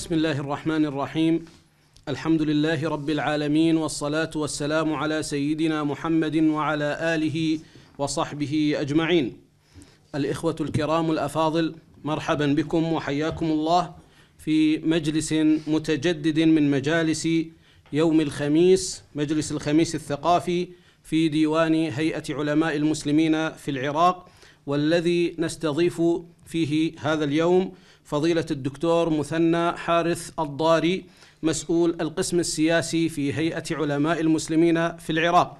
بسم الله الرحمن الرحيم الحمد لله رب العالمين والصلاة والسلام على سيدنا محمد وعلى آله وصحبه أجمعين الإخوة الكرام الأفاضل مرحبا بكم وحياكم الله في مجلس متجدد من مجالس يوم الخميس مجلس الخميس الثقافي في ديوان هيئة علماء المسلمين في العراق والذي نستضيف فيه هذا اليوم فضيلة الدكتور مثنى حارث الضاري مسؤول القسم السياسي في هيئة علماء المسلمين في العراق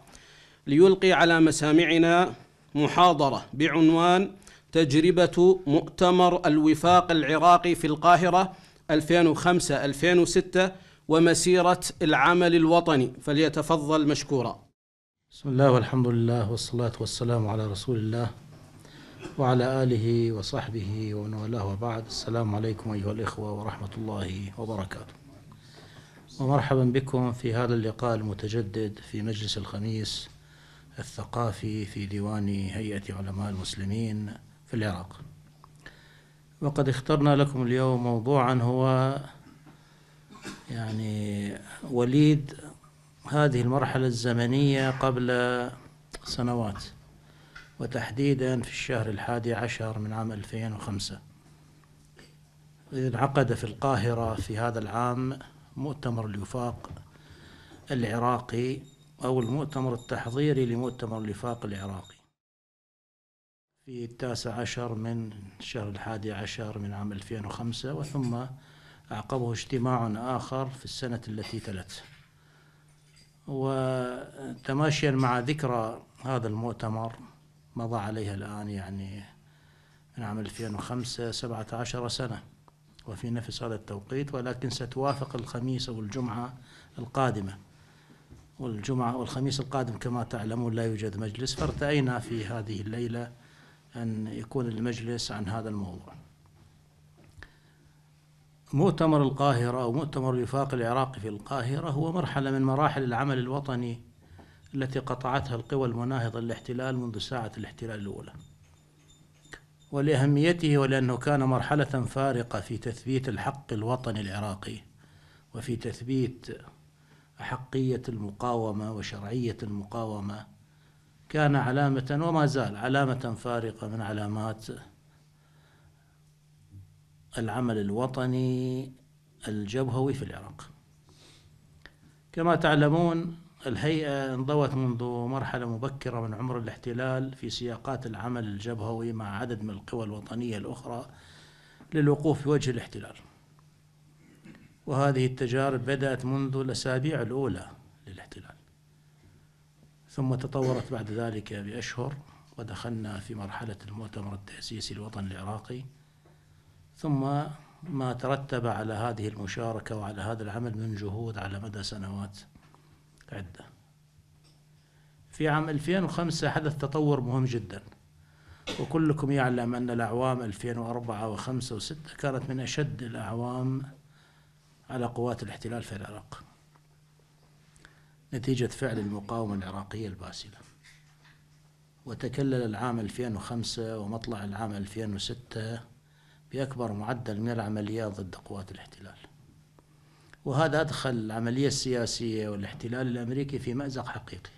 ليلقي على مسامعنا محاضرة بعنوان تجربة مؤتمر الوفاق العراقي في القاهرة 2005-2006 ومسيرة العمل الوطني فليتفضل مشكورا بسم الله والحمد لله والصلاة والسلام على رسول الله وعلى آله وصحبه ومن والاه وبعد السلام عليكم أيها الإخوة ورحمة الله وبركاته ومرحبا بكم في هذا اللقاء المتجدد في مجلس الخميس الثقافي في ديوان هيئة علماء المسلمين في العراق وقد اخترنا لكم اليوم موضوعا هو يعني وليد هذه المرحلة الزمنية قبل سنوات وتحديدا في الشهر الحادي عشر من عام 2005 انعقد في القاهرة في هذا العام مؤتمر الوفاق العراقي أو المؤتمر التحضيري لمؤتمر الوفاق العراقي في التاسع عشر من الشهر الحادي عشر من عام 2005 وثم أعقبه اجتماع آخر في السنة التي تلت وتماشيا مع ذكرى هذا المؤتمر مضى عليها الآن يعني من عام 2005 17 سنة وفي نفس هذا التوقيت ولكن ستوافق الخميس أو الجمعة القادمة والجمعة والخميس القادم كما تعلمون لا يوجد مجلس فارتأينا في هذه الليلة أن يكون المجلس عن هذا الموضوع مؤتمر القاهرة أو مؤتمر الوفاق العراقي في القاهرة هو مرحلة من مراحل العمل الوطني التي قطعتها القوى المناهضة للاحتلال منذ ساعة الاحتلال الأولى ولأهميته ولأنه كان مرحلة فارقة في تثبيت الحق الوطني العراقي وفي تثبيت أحقية المقاومة وشرعية المقاومة كان علامة وما زال علامة فارقة من علامات العمل الوطني الجبهوي في العراق كما تعلمون الهيئة انضوت منذ مرحلة مبكرة من عمر الاحتلال في سياقات العمل الجبهوي مع عدد من القوى الوطنية الأخرى للوقوف في وجه الاحتلال وهذه التجارب بدأت منذ الأسابيع الأولى للاحتلال ثم تطورت بعد ذلك بأشهر ودخلنا في مرحلة المؤتمر التأسيسي الوطني العراقي ثم ما ترتب على هذه المشاركة وعلى هذا العمل من جهود على مدى سنوات عدة في عام 2005 حدث تطور مهم جدا وكلكم يعلم أن الأعوام 2004 و5 و6 كانت من أشد الأعوام على قوات الاحتلال في العراق نتيجة فعل المقاومة العراقية الباسلة وتكلل العام 2005 ومطلع العام 2006 بأكبر معدل من العمليات ضد قوات الاحتلال وهذا أدخل العملية السياسية والاحتلال الأمريكي في مأزق حقيقي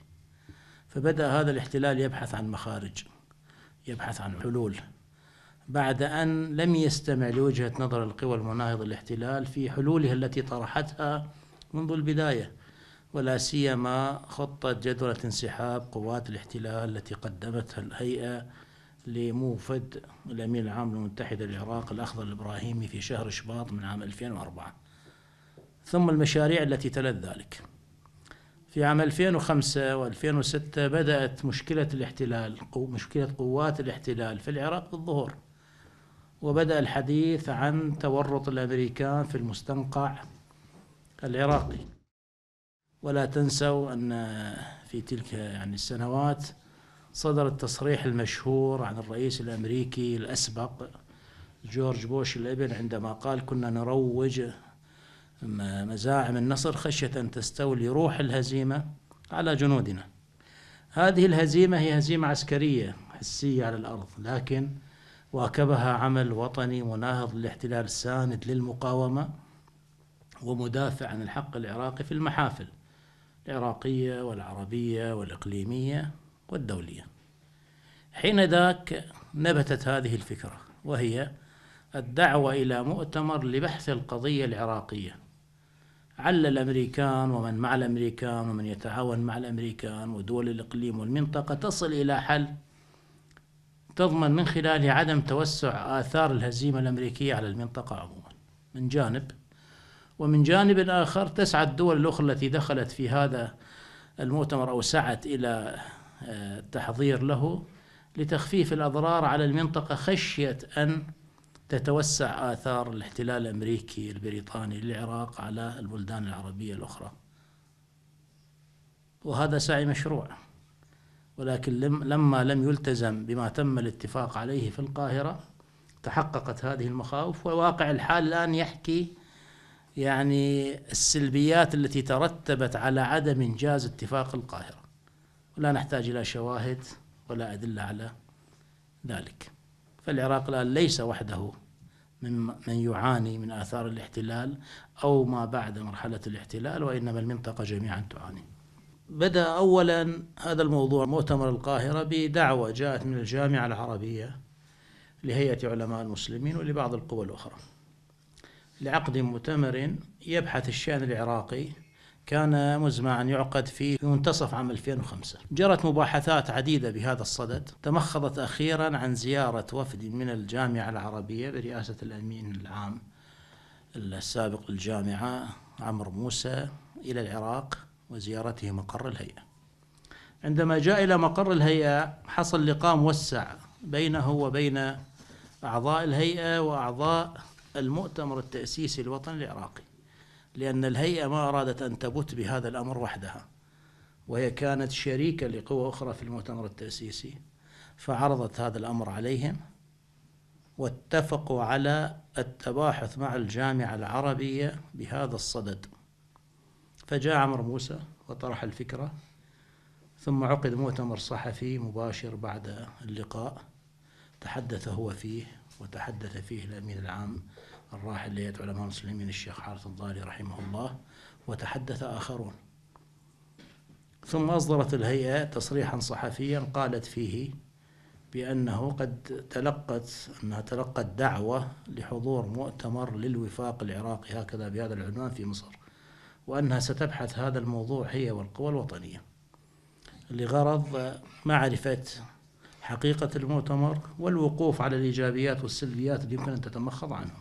فبدأ هذا الاحتلال يبحث عن مخارج يبحث عن حلول بعد أن لم يستمع لوجهة نظر القوى المناهضة للاحتلال في حلولها التي طرحتها منذ البداية ولا سيما خطة جدولة انسحاب قوات الاحتلال التي قدمتها الهيئة لموفد الأمين العام للمتحدة العراق الأخضر الإبراهيمي في شهر شباط من عام 2004 ثم المشاريع التي تلت ذلك في عام 2005 و2006 بدأت مشكلة الاحتلال مشكلة قوات الاحتلال في العراق بالظهور وبدأ الحديث عن تورط الأمريكان في المستنقع العراقي ولا تنسوا أن في تلك يعني السنوات صدر التصريح المشهور عن الرئيس الأمريكي الأسبق جورج بوش الابن عندما قال كنا نروج مزاعم النصر خشية أن تستولي روح الهزيمة على جنودنا هذه الهزيمة هي هزيمة عسكرية حسية على الأرض لكن واكبها عمل وطني مناهض للاحتلال الساند للمقاومة ومدافع عن الحق العراقي في المحافل العراقية والعربية والإقليمية والدولية حين ذاك نبتت هذه الفكرة وهي الدعوة إلى مؤتمر لبحث القضية العراقية على الأمريكان ومن مع الأمريكان ومن يتعاون مع الأمريكان ودول الإقليم والمنطقة تصل إلى حل تضمن من خلاله عدم توسع آثار الهزيمة الأمريكية على المنطقة عموما من جانب ومن جانب آخر تسعى الدول الأخرى التي دخلت في هذا المؤتمر أو سعت إلى التحضير آه، له لتخفيف الأضرار على المنطقة خشية أن تتوسع آثار الاحتلال الأمريكي البريطاني للعراق على البلدان العربية الأخرى وهذا سعي مشروع ولكن لما لم يلتزم بما تم الاتفاق عليه في القاهرة تحققت هذه المخاوف وواقع الحال الآن يحكي يعني السلبيات التي ترتبت على عدم إنجاز اتفاق القاهرة ولا نحتاج إلى شواهد ولا أدلة على ذلك فالعراق الآن ليس وحده من من يعاني من آثار الاحتلال أو ما بعد مرحلة الاحتلال وإنما المنطقة جميعا تعاني بدأ أولا هذا الموضوع مؤتمر القاهرة بدعوة جاءت من الجامعة العربية لهيئة علماء المسلمين ولبعض القوى الأخرى لعقد مؤتمر يبحث الشأن العراقي كان مزمع أن يعقد في منتصف عام 2005 جرت مباحثات عديدة بهذا الصدد تمخضت أخيرا عن زيارة وفد من الجامعة العربية برئاسة الأمين العام السابق للجامعة عمر موسى إلى العراق وزيارته مقر الهيئة عندما جاء إلى مقر الهيئة حصل لقاء موسع بينه وبين أعضاء الهيئة وأعضاء المؤتمر التأسيسي الوطني العراقي لأن الهيئة ما أرادت أن تبت بهذا الأمر وحدها وهي كانت شريكة لقوى أخرى في المؤتمر التأسيسي فعرضت هذا الأمر عليهم واتفقوا على التباحث مع الجامعة العربية بهذا الصدد فجاء عمر موسى وطرح الفكرة ثم عقد مؤتمر صحفي مباشر بعد اللقاء تحدث هو فيه وتحدث فيه الأمين العام الراحل لهيئة علماء المسلمين الشيخ حارث الضالي رحمه الله وتحدث آخرون ثم أصدرت الهيئة تصريحا صحفيا قالت فيه بأنه قد تلقت أنها تلقت دعوة لحضور مؤتمر للوفاق العراقي هكذا بهذا العنوان في مصر وأنها ستبحث هذا الموضوع هي والقوى الوطنية لغرض معرفة حقيقة المؤتمر والوقوف على الإيجابيات والسلبيات اللي يمكن أن تتمخض عنه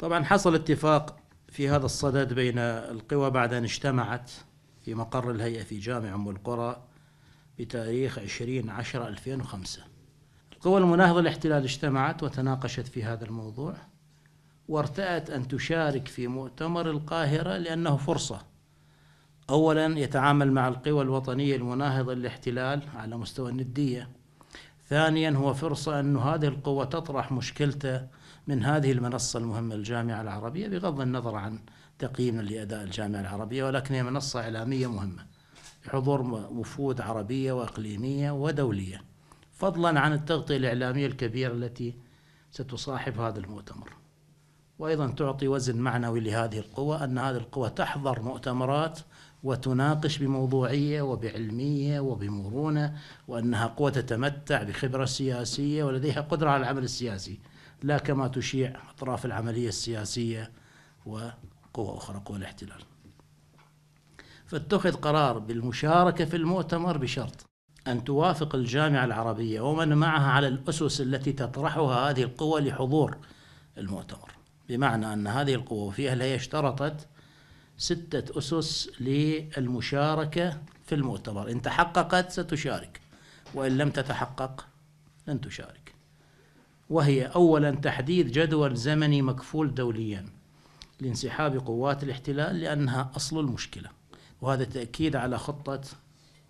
طبعا حصل اتفاق في هذا الصدد بين القوى بعد أن اجتمعت في مقر الهيئة في جامع أم القرى بتاريخ 20 10 2005 القوى المناهضة للاحتلال اجتمعت وتناقشت في هذا الموضوع وارتأت أن تشارك في مؤتمر القاهرة لأنه فرصة أولا يتعامل مع القوى الوطنية المناهضة للاحتلال على مستوى الندية ثانيا هو فرصة أن هذه القوة تطرح مشكلته من هذه المنصة المهمة الجامعة العربية بغض النظر عن تقييم لأداء الجامعة العربية ولكن هي منصة إعلامية مهمة بحضور وفود عربية وإقليمية ودولية فضلا عن التغطية الإعلامية الكبيرة التي ستصاحب هذا المؤتمر وأيضا تعطي وزن معنوي لهذه القوة أن هذه القوة تحضر مؤتمرات وتناقش بموضوعية وبعلمية وبمرونة وأنها قوة تتمتع بخبرة سياسية ولديها قدرة على العمل السياسي لا كما تشيع أطراف العملية السياسية وقوى أخرى قوى الاحتلال فاتخذ قرار بالمشاركة في المؤتمر بشرط أن توافق الجامعة العربية ومن معها على الأسس التي تطرحها هذه القوى لحضور المؤتمر بمعنى أن هذه القوى في أهلها اشترطت ستة أسس للمشاركة في المؤتمر إن تحققت ستشارك وإن لم تتحقق لن تشارك وهي أولا تحديد جدول زمني مكفول دوليا لانسحاب قوات الاحتلال لأنها أصل المشكلة وهذا تأكيد على خطة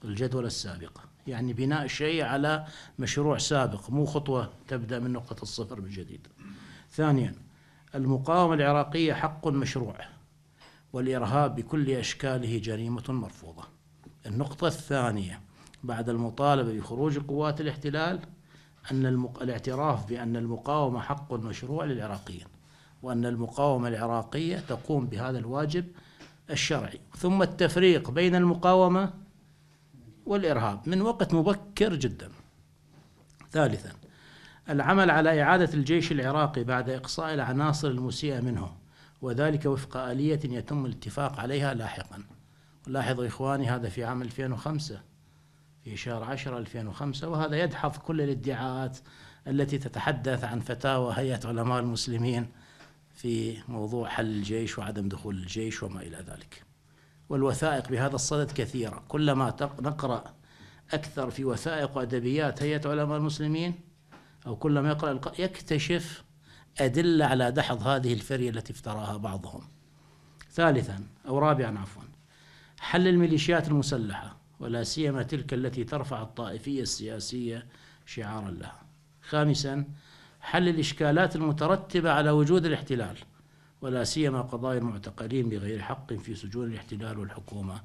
الجدول السابقة يعني بناء شيء على مشروع سابق مو خطوة تبدأ من نقطة الصفر من جديد ثانيا المقاومة العراقية حق مشروع والإرهاب بكل أشكاله جريمة مرفوضة النقطة الثانية بعد المطالبة بخروج قوات الاحتلال أن المق... الاعتراف بأن المقاومة حق مشروع للعراقيين وأن المقاومة العراقية تقوم بهذا الواجب الشرعي ثم التفريق بين المقاومة والإرهاب من وقت مبكر جدا ثالثا العمل على إعادة الجيش العراقي بعد إقصاء العناصر المسيئة منه وذلك وفق آلية يتم الاتفاق عليها لاحقا لاحظوا إخواني هذا في عام 2005 في شهر 10 2005 وهذا يدحض كل الادعاءات التي تتحدث عن فتاوى هيئة علماء المسلمين في موضوع حل الجيش وعدم دخول الجيش وما إلى ذلك والوثائق بهذا الصدد كثيرة كلما نقرأ أكثر في وثائق وأدبيات هيئة علماء المسلمين أو كلما يقرأ يكتشف أدلة على دحض هذه الفرية التي افتراها بعضهم ثالثا أو رابعا عفوا حل الميليشيات المسلحة ولا سيما تلك التي ترفع الطائفية السياسية شعارا لها. خامسا حل الإشكالات المترتبة على وجود الاحتلال ولا سيما قضايا المعتقلين بغير حق في سجون الاحتلال والحكومة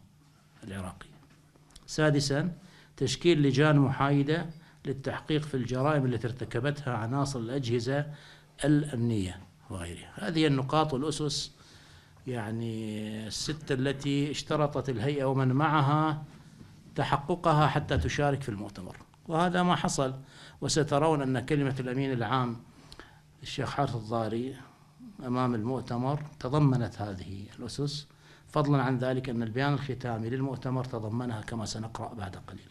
العراقية. سادسا تشكيل لجان محايدة للتحقيق في الجرائم التي ارتكبتها عناصر الأجهزة الأمنية وغيرها. هذه النقاط والأسس يعني الستة التي اشترطت الهيئة ومن معها تحققها حتى تشارك في المؤتمر وهذا ما حصل وسترون أن كلمة الأمين العام الشيخ حارث الضاري أمام المؤتمر تضمنت هذه الأسس فضلا عن ذلك أن البيان الختامي للمؤتمر تضمنها كما سنقرأ بعد قليل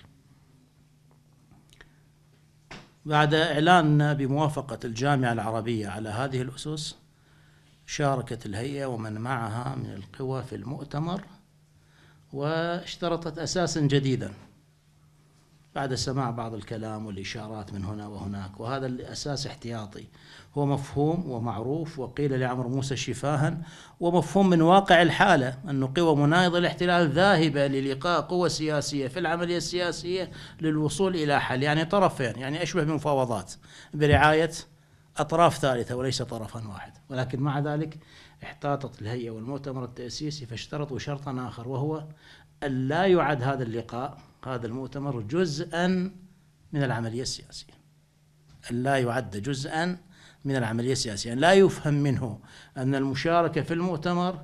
بعد إعلاننا بموافقة الجامعة العربية على هذه الأسس شاركت الهيئة ومن معها من القوى في المؤتمر واشترطت أساسا جديدا بعد سماع بعض الكلام والإشارات من هنا وهناك وهذا الأساس احتياطي هو مفهوم ومعروف وقيل لعمر موسى شفاها ومفهوم من واقع الحالة أن قوى مناهضة الاحتلال ذاهبة للقاء قوى سياسية في العملية السياسية للوصول إلى حل يعني طرفين يعني أشبه بمفاوضات برعاية أطراف ثالثة وليس طرفا واحد ولكن مع ذلك احتاطت الهيئة والمؤتمر التأسيسي فاشترطوا شرطا آخر وهو أن لا يعد هذا اللقاء هذا المؤتمر جزءا من العملية السياسية أن لا يعد جزءا من العملية السياسية أن يعني لا يفهم منه أن المشاركة في المؤتمر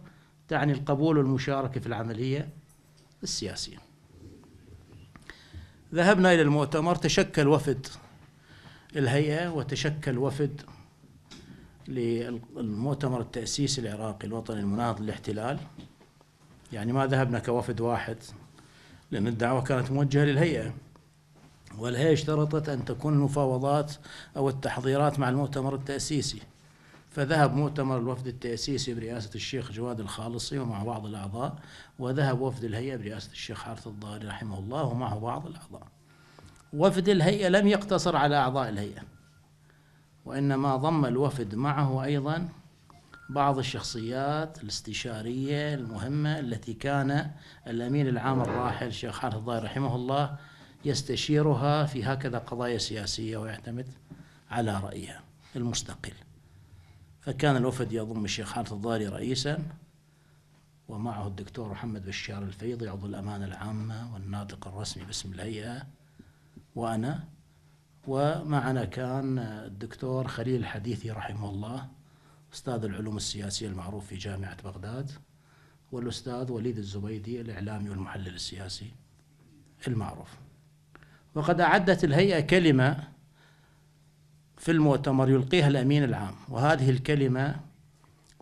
تعني القبول والمشاركة في العملية السياسية ذهبنا إلى المؤتمر تشكل وفد الهيئة وتشكل وفد للمؤتمر التأسيسي العراقي الوطني المناهض للاحتلال يعني ما ذهبنا كوفد واحد لأن الدعوة كانت موجهة للهيئة والهيئة اشترطت أن تكون المفاوضات أو التحضيرات مع المؤتمر التأسيسي فذهب مؤتمر الوفد التأسيسي برئاسة الشيخ جواد الخالصي ومع بعض الأعضاء وذهب وفد الهيئة برئاسة الشيخ حارث الضاري رحمه الله ومعه بعض الأعضاء وفد الهيئة لم يقتصر على أعضاء الهيئة وإنما ضم الوفد معه أيضا بعض الشخصيات الاستشارية المهمة التي كان الأمين العام الراحل الشيخ حارث الضاي رحمه الله يستشيرها في هكذا قضايا سياسية ويعتمد على رأيها المستقل فكان الوفد يضم الشيخ حارث الضاري رئيسا ومعه الدكتور محمد بشار الفيضي عضو الأمانة العامة والناطق الرسمي باسم الهيئة وأنا ومعنا كان الدكتور خليل الحديثي رحمه الله أستاذ العلوم السياسية المعروف في جامعة بغداد والأستاذ وليد الزبيدي الإعلامي والمحلل السياسي المعروف وقد أعدت الهيئة كلمة في المؤتمر يلقيها الأمين العام وهذه الكلمة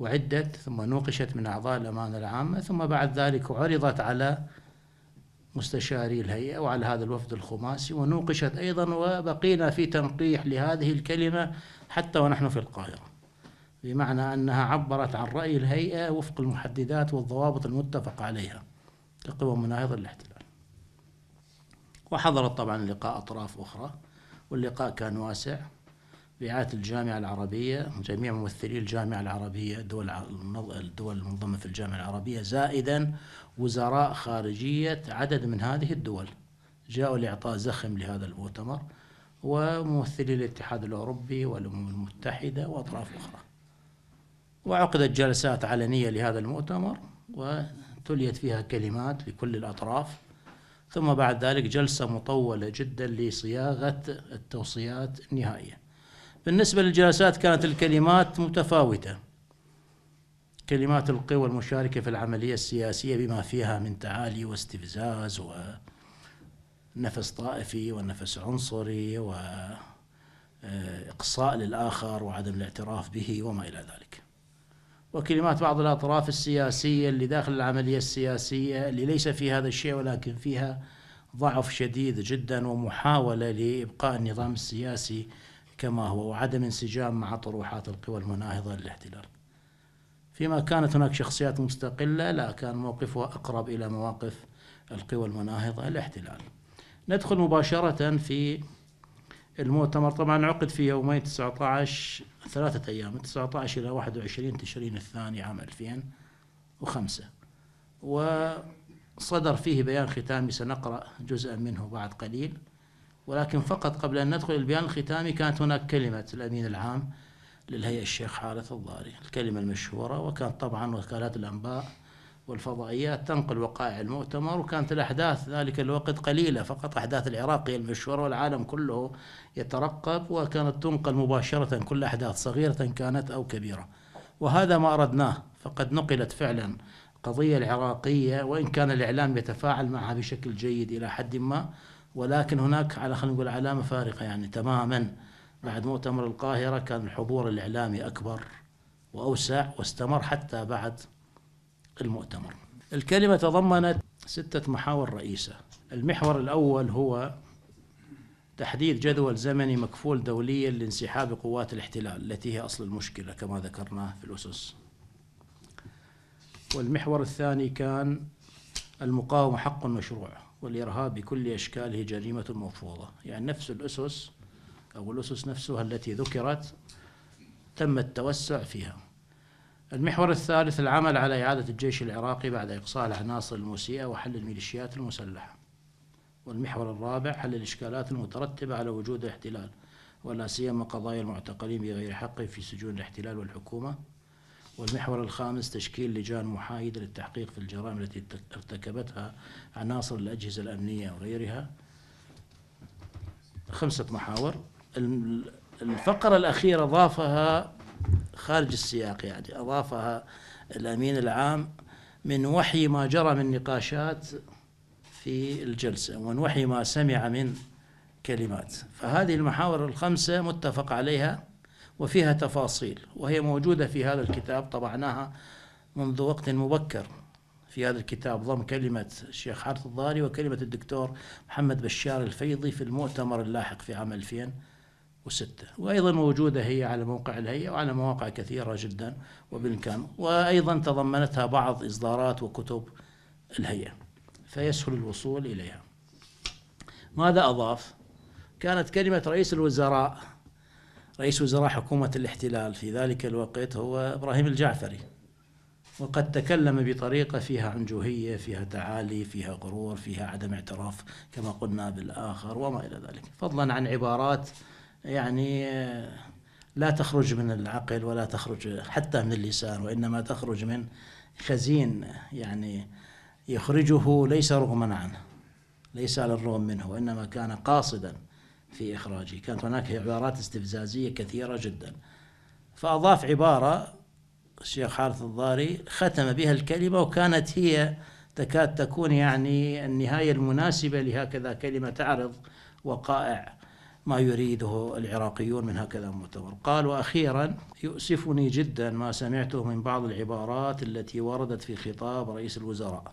أعدت ثم نوقشت من أعضاء الأمانة العامة ثم بعد ذلك عرضت على مستشاري الهيئة وعلى هذا الوفد الخماسي ونوقشت أيضا وبقينا في تنقيح لهذه الكلمة حتى ونحن في القاهرة بمعنى أنها عبرت عن رأي الهيئة وفق المحددات والضوابط المتفق عليها كقوى مناهضة الاحتلال وحضرت طبعا لقاء أطراف أخرى واللقاء كان واسع بإعادة الجامعة العربية جميع ممثلي الجامعة العربية الدول الدول المنظمة في الجامعة العربية زائدا وزراء خارجية عدد من هذه الدول جاءوا لإعطاء زخم لهذا المؤتمر وممثلي الاتحاد الأوروبي والأمم المتحدة وأطراف أخرى وعقدت جلسات علنية لهذا المؤتمر وتليت فيها كلمات لكل الأطراف ثم بعد ذلك جلسة مطولة جدا لصياغة التوصيات النهائية بالنسبة للجلسات كانت الكلمات متفاوتة كلمات القوى المشاركة في العملية السياسية بما فيها من تعالي واستفزاز ونفس طائفي ونفس عنصري وإقصاء آه، للآخر وعدم الاعتراف به وما إلى ذلك وكلمات بعض الأطراف السياسية اللي داخل العملية السياسية اللي ليس في هذا الشيء ولكن فيها ضعف شديد جدا ومحاولة لإبقاء النظام السياسي كما هو وعدم انسجام مع طروحات القوى المناهضة للاحتلال فيما كانت هناك شخصيات مستقلة لا كان موقفها أقرب إلى مواقف القوى المناهضة للاحتلال ندخل مباشرة في المؤتمر طبعا عقد في يومين 19 ثلاثة أيام 19 إلى 21 تشرين الثاني عام 2005 وصدر فيه بيان ختامي سنقرأ جزءا منه بعد قليل ولكن فقط قبل أن ندخل البيان الختامي كانت هناك كلمة الأمين العام للهيئة الشيخ حارث الضاري الكلمة المشهورة وكانت طبعا وكالات الأنباء والفضائيات تنقل وقائع المؤتمر وكانت الأحداث ذلك الوقت قليلة فقط أحداث العراق هي المشهورة والعالم كله يترقب وكانت تنقل مباشرة كل أحداث صغيرة كانت أو كبيرة وهذا ما أردناه فقد نقلت فعلا القضية العراقية وإن كان الإعلام يتفاعل معها بشكل جيد إلى حد ما ولكن هناك على خلينا نقول علامة فارقة يعني تماما بعد مؤتمر القاهرة كان الحضور الإعلامي أكبر وأوسع واستمر حتى بعد المؤتمر الكلمة تضمنت ستة محاور رئيسة المحور الأول هو تحديد جدول زمني مكفول دوليا لانسحاب قوات الاحتلال التي هي أصل المشكلة كما ذكرناه في الأسس والمحور الثاني كان المقاومة حق مشروع والإرهاب بكل أشكاله جريمة مرفوضة يعني نفس الأسس أو الأسس نفسها التي ذكرت تم التوسع فيها المحور الثالث العمل على إعادة الجيش العراقي بعد إقصاء العناصر المسيئة وحل الميليشيات المسلحة والمحور الرابع حل الإشكالات المترتبة على وجود الاحتلال ولا سيما قضايا المعتقلين بغير حق في سجون الاحتلال والحكومة والمحور الخامس تشكيل لجان محايدة للتحقيق في الجرائم التي ارتكبتها عناصر الأجهزة الأمنية وغيرها خمسة محاور الفقرة الأخيرة أضافها خارج السياق يعني أضافها الأمين العام من وحي ما جرى من نقاشات في الجلسة ومن وحي ما سمع من كلمات فهذه المحاور الخمسة متفق عليها وفيها تفاصيل وهي موجودة في هذا الكتاب طبعناها منذ وقت مبكر في هذا الكتاب ضم كلمة الشيخ حارث الضاري وكلمة الدكتور محمد بشار الفيضي في المؤتمر اللاحق في عام 2006 وأيضا موجودة هي على موقع الهيئة وعلى مواقع كثيرة جدا وبالإمكان وأيضا تضمنتها بعض إصدارات وكتب الهيئة فيسهل الوصول إليها ماذا أضاف؟ كانت كلمة رئيس الوزراء رئيس وزراء حكومة الاحتلال في ذلك الوقت هو إبراهيم الجعفري وقد تكلم بطريقة فيها عنجهية فيها تعالي فيها غرور فيها عدم اعتراف كما قلنا بالآخر وما إلى ذلك فضلا عن عبارات يعني آه، لا تخرج من العقل ولا تخرج حتى من اللسان وإنما تخرج من خزين يعني يخرجه ليس رغما عنه ليس على الرغم منه وإنما كان قاصدا في إخراجه كانت هناك عبارات استفزازية كثيرة جدا فأضاف عبارة الشيخ حارث الضاري ختم بها الكلمة وكانت هي تكاد تكون يعني النهاية المناسبة لهكذا كلمة تعرض وقائع ما يريده العراقيون من هكذا مؤتمر قال وأخيرا يؤسفني جدا ما سمعته من بعض العبارات التي وردت في خطاب رئيس الوزراء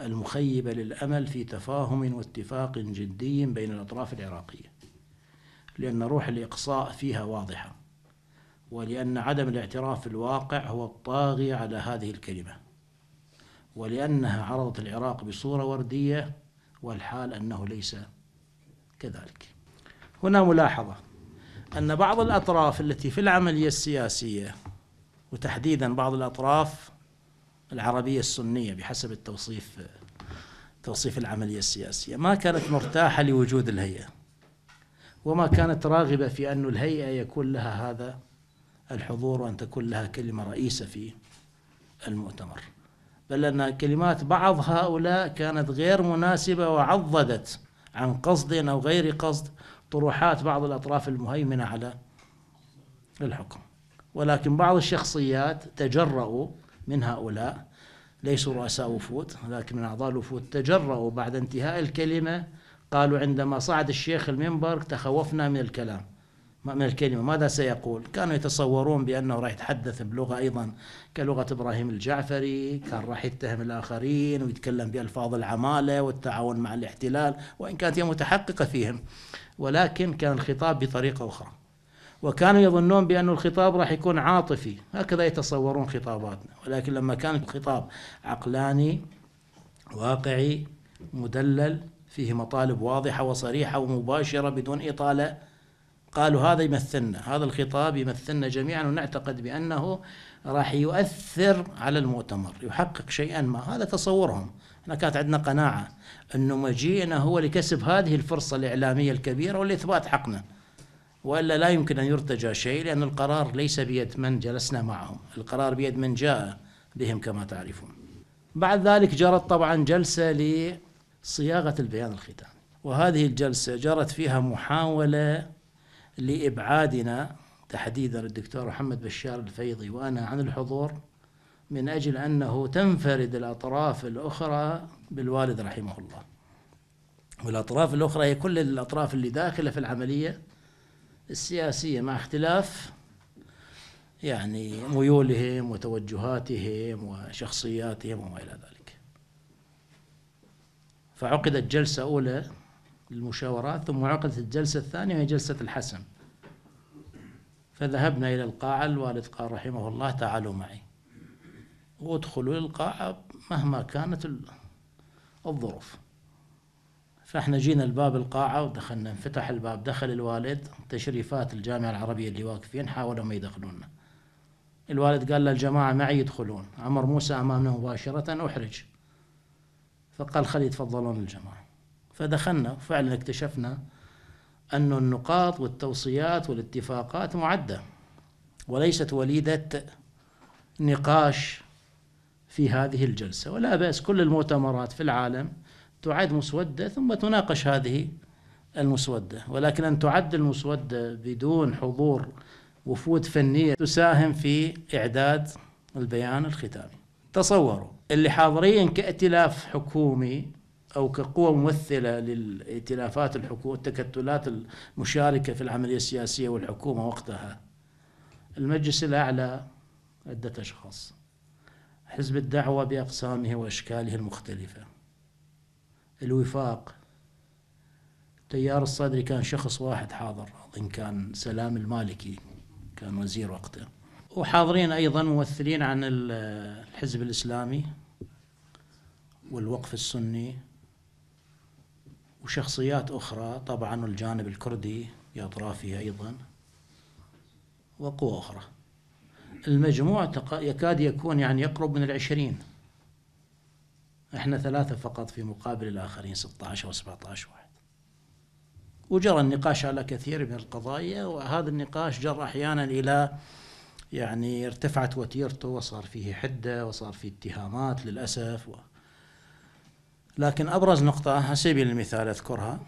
المخيبة للأمل في تفاهم واتفاق جدي بين الأطراف العراقية لأن روح الإقصاء فيها واضحة ولأن عدم الاعتراف في الواقع هو الطاغي على هذه الكلمة ولأنها عرضت العراق بصورة وردية والحال أنه ليس كذلك هنا ملاحظة أن بعض الأطراف التي في العملية السياسية وتحديدا بعض الأطراف العربية السنية بحسب التوصيف توصيف العملية السياسية ما كانت مرتاحة لوجود الهيئة وما كانت راغبة في أن الهيئة يكون لها هذا الحضور وأن تكون لها كلمة رئيسة في المؤتمر بل أن كلمات بعض هؤلاء كانت غير مناسبة وعضدت عن قصد أو غير قصد طروحات بعض الأطراف المهيمنة على الحكم ولكن بعض الشخصيات تجرؤوا من هؤلاء ليسوا رؤساء وفود لكن من أعضاء الوفود تجرؤوا بعد انتهاء الكلمة قالوا عندما صعد الشيخ المنبر تخوفنا من الكلام من الكلمة ماذا سيقول كانوا يتصورون بأنه راح يتحدث بلغة أيضا كلغة إبراهيم الجعفري كان راح يتهم الآخرين ويتكلم بألفاظ العمالة والتعاون مع الاحتلال وإن كانت هي متحققة فيهم ولكن كان الخطاب بطريقة أخرى وكانوا يظنون بأن الخطاب راح يكون عاطفي هكذا يتصورون خطاباتنا ولكن لما كان الخطاب عقلاني واقعي مدلل فيه مطالب واضحة وصريحة ومباشرة بدون إطالة قالوا هذا يمثلنا هذا الخطاب يمثلنا جميعا ونعتقد بأنه راح يؤثر على المؤتمر يحقق شيئا ما هذا تصورهم احنا كانت عندنا قناعة أنه مجيئنا هو لكسب هذه الفرصة الإعلامية الكبيرة ولإثبات حقنا والا لا يمكن ان يرتجى شيء لان القرار ليس بيد من جلسنا معهم، القرار بيد من جاء بهم كما تعرفون. بعد ذلك جرت طبعا جلسه لصياغه البيان الختامي، وهذه الجلسه جرت فيها محاوله لابعادنا تحديدا الدكتور محمد بشار الفيضي وانا عن الحضور من اجل انه تنفرد الاطراف الاخرى بالوالد رحمه الله. والاطراف الاخرى هي كل الاطراف اللي داخله في العمليه السياسية مع اختلاف يعني ميولهم وتوجهاتهم وشخصياتهم وما إلى ذلك فعقدت جلسة أولى للمشاورات ثم عقدت الجلسة الثانية وهي جلسة الحسم فذهبنا إلى القاعة الوالد قال رحمه الله تعالوا معي وادخلوا للقاعة مهما كانت الظروف فاحنا جينا الباب القاعة ودخلنا انفتح الباب دخل الوالد تشريفات الجامعة العربية اللي واقفين حاولوا ما يدخلونا الوالد قال للجماعة معي يدخلون عمر موسى أمامنا مباشرة أحرج فقال خلي يتفضلون الجماعة فدخلنا فعلا اكتشفنا أن النقاط والتوصيات والاتفاقات معدة وليست وليدة نقاش في هذه الجلسة ولا بأس كل المؤتمرات في العالم تعد مسودة ثم تناقش هذه المسودة ولكن أن تعد المسودة بدون حضور وفود فنية تساهم في إعداد البيان الختامي تصوروا اللي حاضرين كائتلاف حكومي أو كقوة ممثلة للائتلافات الحكومة التكتلات المشاركة في العملية السياسية والحكومة وقتها المجلس الأعلى عدة أشخاص حزب الدعوة بأقسامه وأشكاله المختلفة الوفاق تيار الصدري كان شخص واحد حاضر أظن كان سلام المالكي كان وزير وقته وحاضرين أيضا ممثلين عن الحزب الإسلامي والوقف السني وشخصيات أخرى طبعا الجانب الكردي يطرافي أيضا وقوى أخرى المجموع يكاد يكون يعني يقرب من العشرين احنا ثلاثة فقط في مقابل الآخرين 16 أو 17 واحد وجرى النقاش على كثير من القضايا وهذا النقاش جر أحيانا إلى يعني ارتفعت وتيرته وصار فيه حدة وصار فيه اتهامات للأسف و... لكن أبرز نقطة على سبيل المثال أذكرها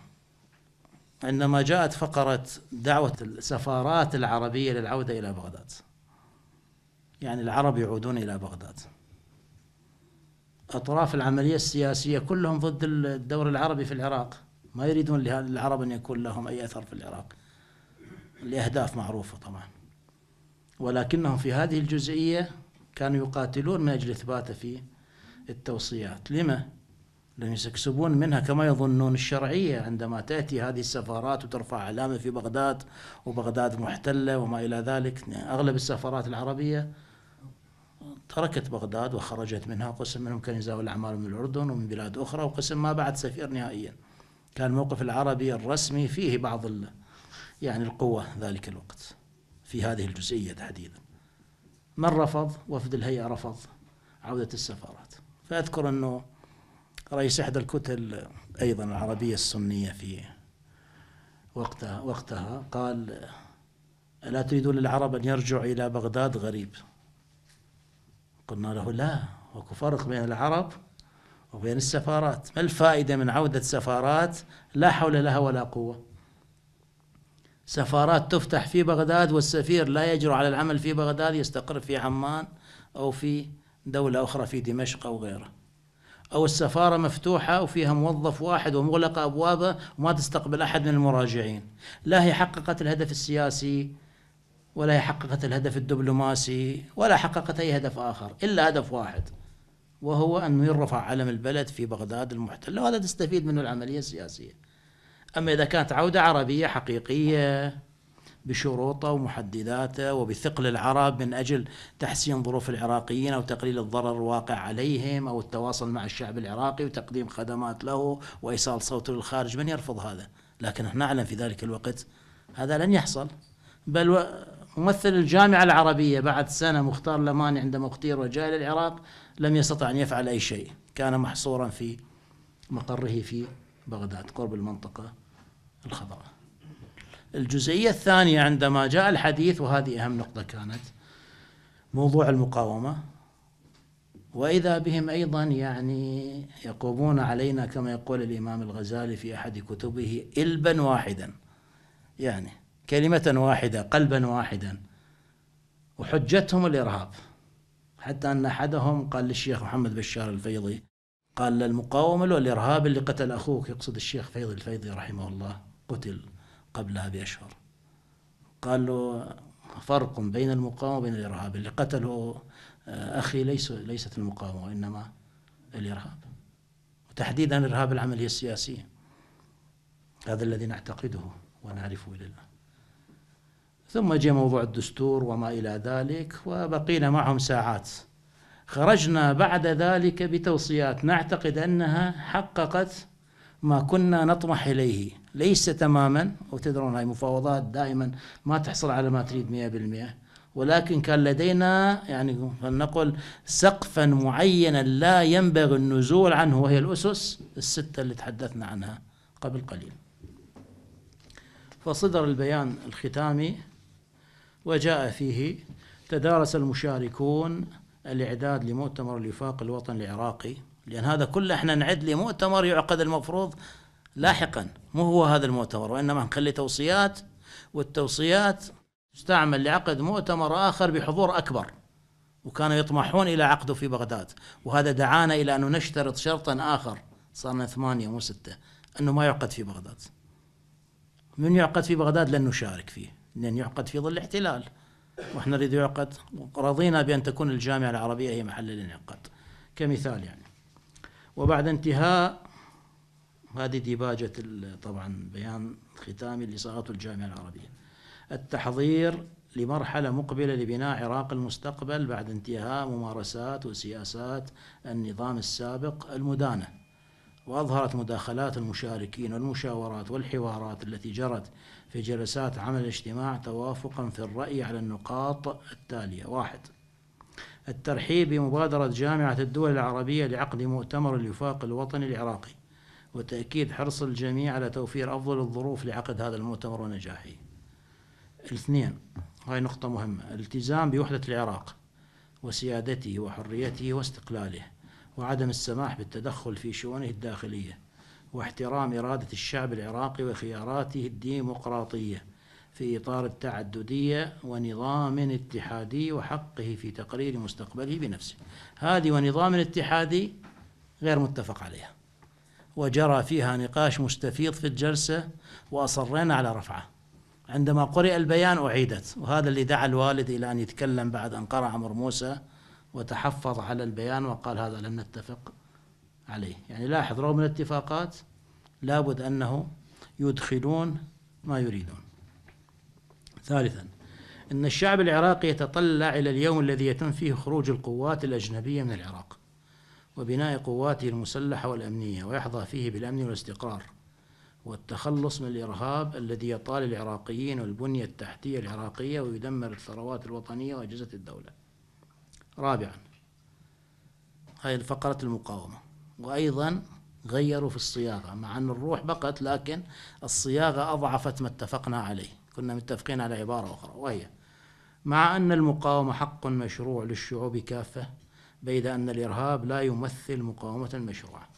عندما جاءت فقرة دعوة السفارات العربية للعودة إلى بغداد يعني العرب يعودون إلى بغداد أطراف العملية السياسية كلهم ضد الدور العربي في العراق ما يريدون للعرب أن يكون لهم أي أثر في العراق لأهداف معروفة طبعا ولكنهم في هذه الجزئية كانوا يقاتلون من أجل إثباته في التوصيات لما؟ لأن يكسبون منها كما يظنون الشرعية عندما تأتي هذه السفارات وترفع علامة في بغداد وبغداد محتلة وما إلى ذلك نعم، أغلب السفارات العربية تركت بغداد وخرجت منها قسم منهم كان يزاول الأعمال من الأردن ومن بلاد أخرى وقسم ما بعد سفير نهائيا كان الموقف العربي الرسمي فيه بعض ال يعني القوة ذلك الوقت في هذه الجزئية تحديدا من رفض وفد الهيئة رفض عودة السفارات فأذكر أنه رئيس إحدى الكتل أيضا العربية السنية في وقتها, وقتها قال ألا تريدون للعرب أن يرجعوا إلى بغداد غريب قلنا له لا اكو فرق بين العرب وبين السفارات ما الفائدة من عودة سفارات لا حول لها ولا قوة سفارات تفتح في بغداد والسفير لا يجرؤ على العمل في بغداد يستقر في عمان أو في دولة أخرى في دمشق أو غيره أو السفارة مفتوحة وفيها موظف واحد ومغلقة أبوابه وما تستقبل أحد من المراجعين لا هي حققت الهدف السياسي ولا حققت الهدف الدبلوماسي ولا حققت أي هدف آخر إلا هدف واحد وهو أنه يرفع علم البلد في بغداد المحتلة وهذا تستفيد منه العملية السياسية أما إذا كانت عودة عربية حقيقية بشروطه ومحدداته وبثقل العرب من أجل تحسين ظروف العراقيين أو تقليل الضرر الواقع عليهم أو التواصل مع الشعب العراقي وتقديم خدمات له وإيصال صوته للخارج من يرفض هذا لكن نعلم في ذلك الوقت هذا لن يحصل بل ممثل الجامعة العربية بعد سنة مختار لماني عندما اختير وجاء إلى العراق لم يستطع أن يفعل أي شيء كان محصورا في مقره في بغداد قرب المنطقة الخضراء الجزئية الثانية عندما جاء الحديث وهذه أهم نقطة كانت موضوع المقاومة وإذا بهم أيضا يعني يقومون علينا كما يقول الإمام الغزالي في أحد كتبه إلبا واحدا يعني كلمة واحدة قلبا واحدا وحجتهم الإرهاب حتى أن أحدهم قال للشيخ محمد بشار الفيضي قال للمقاومة والإرهاب اللي قتل أخوك يقصد الشيخ فيض الفيضي رحمه الله قتل قبلها بأشهر قال له فرق بين المقاومة وبين الإرهاب اللي قتله آه، أخي ليس ليست المقاومة وإنما الإرهاب وتحديدا إرهاب العملية السياسية هذا الذي نعتقده ونعرفه لله ثم جاء موضوع الدستور وما إلى ذلك وبقينا معهم ساعات خرجنا بعد ذلك بتوصيات نعتقد أنها حققت ما كنا نطمح إليه ليس تماما وتدرون هاي مفاوضات دائما ما تحصل على ما تريد مئة بالمئة ولكن كان لدينا يعني فلنقل سقفا معينا لا ينبغي النزول عنه وهي الأسس الستة اللي تحدثنا عنها قبل قليل فصدر البيان الختامي وجاء فيه تدارس المشاركون الإعداد لمؤتمر الوفاق الوطني العراقي لأن هذا كله احنا نعد لمؤتمر يعقد المفروض لاحقا مو هو هذا المؤتمر وإنما نخلي توصيات والتوصيات تستعمل لعقد مؤتمر آخر بحضور أكبر وكانوا يطمحون إلى عقده في بغداد وهذا دعانا إلى أن نشترط شرطا آخر صارنا ثمانية مو ستة أنه ما يعقد في بغداد من يعقد في بغداد لن نشارك فيه لأن يعقد في ظل الاحتلال واحنا نريد يعقد رضينا بأن تكون الجامعة العربية هي محل الانعقاد كمثال يعني وبعد انتهاء هذه ديباجة طبعا بيان ختامي اللي صاغته الجامعة العربية التحضير لمرحلة مقبلة لبناء عراق المستقبل بعد انتهاء ممارسات وسياسات النظام السابق المدانة وأظهرت مداخلات المشاركين والمشاورات والحوارات التي جرت في جلسات عمل الاجتماع توافقا في الرأي على النقاط التالية واحد الترحيب بمبادرة جامعة الدول العربية لعقد مؤتمر الوفاق الوطني العراقي وتأكيد حرص الجميع على توفير أفضل الظروف لعقد هذا المؤتمر ونجاحه الاثنين هاي نقطة مهمة الالتزام بوحدة العراق وسيادته وحريته واستقلاله وعدم السماح بالتدخل في شؤونه الداخليه واحترام إرادة الشعب العراقي وخياراته الديمقراطية في إطار التعددية ونظام اتحادي وحقه في تقرير مستقبله بنفسه هذه ونظام اتحادي غير متفق عليها وجرى فيها نقاش مستفيض في الجلسة وأصرينا على رفعه عندما قرئ البيان أعيدت وهذا اللي دعا الوالد إلى أن يتكلم بعد أن قرأ عمر موسى وتحفظ على البيان وقال هذا لم نتفق عليه يعني لاحظ رغم الاتفاقات لابد أنه يدخلون ما يريدون ثالثا أن الشعب العراقي يتطلع إلى اليوم الذي يتم فيه خروج القوات الأجنبية من العراق وبناء قواته المسلحة والأمنية ويحظى فيه بالأمن والاستقرار والتخلص من الإرهاب الذي يطال العراقيين والبنية التحتية العراقية ويدمر الثروات الوطنية وأجهزة الدولة رابعا هذه فقرة المقاومة وأيضا غيروا في الصياغة مع أن الروح بقت لكن الصياغة أضعفت ما اتفقنا عليه كنا متفقين على عبارة أخرى وهي مع أن المقاومة حق مشروع للشعوب كافة بيد أن الإرهاب لا يمثل مقاومة مشروعة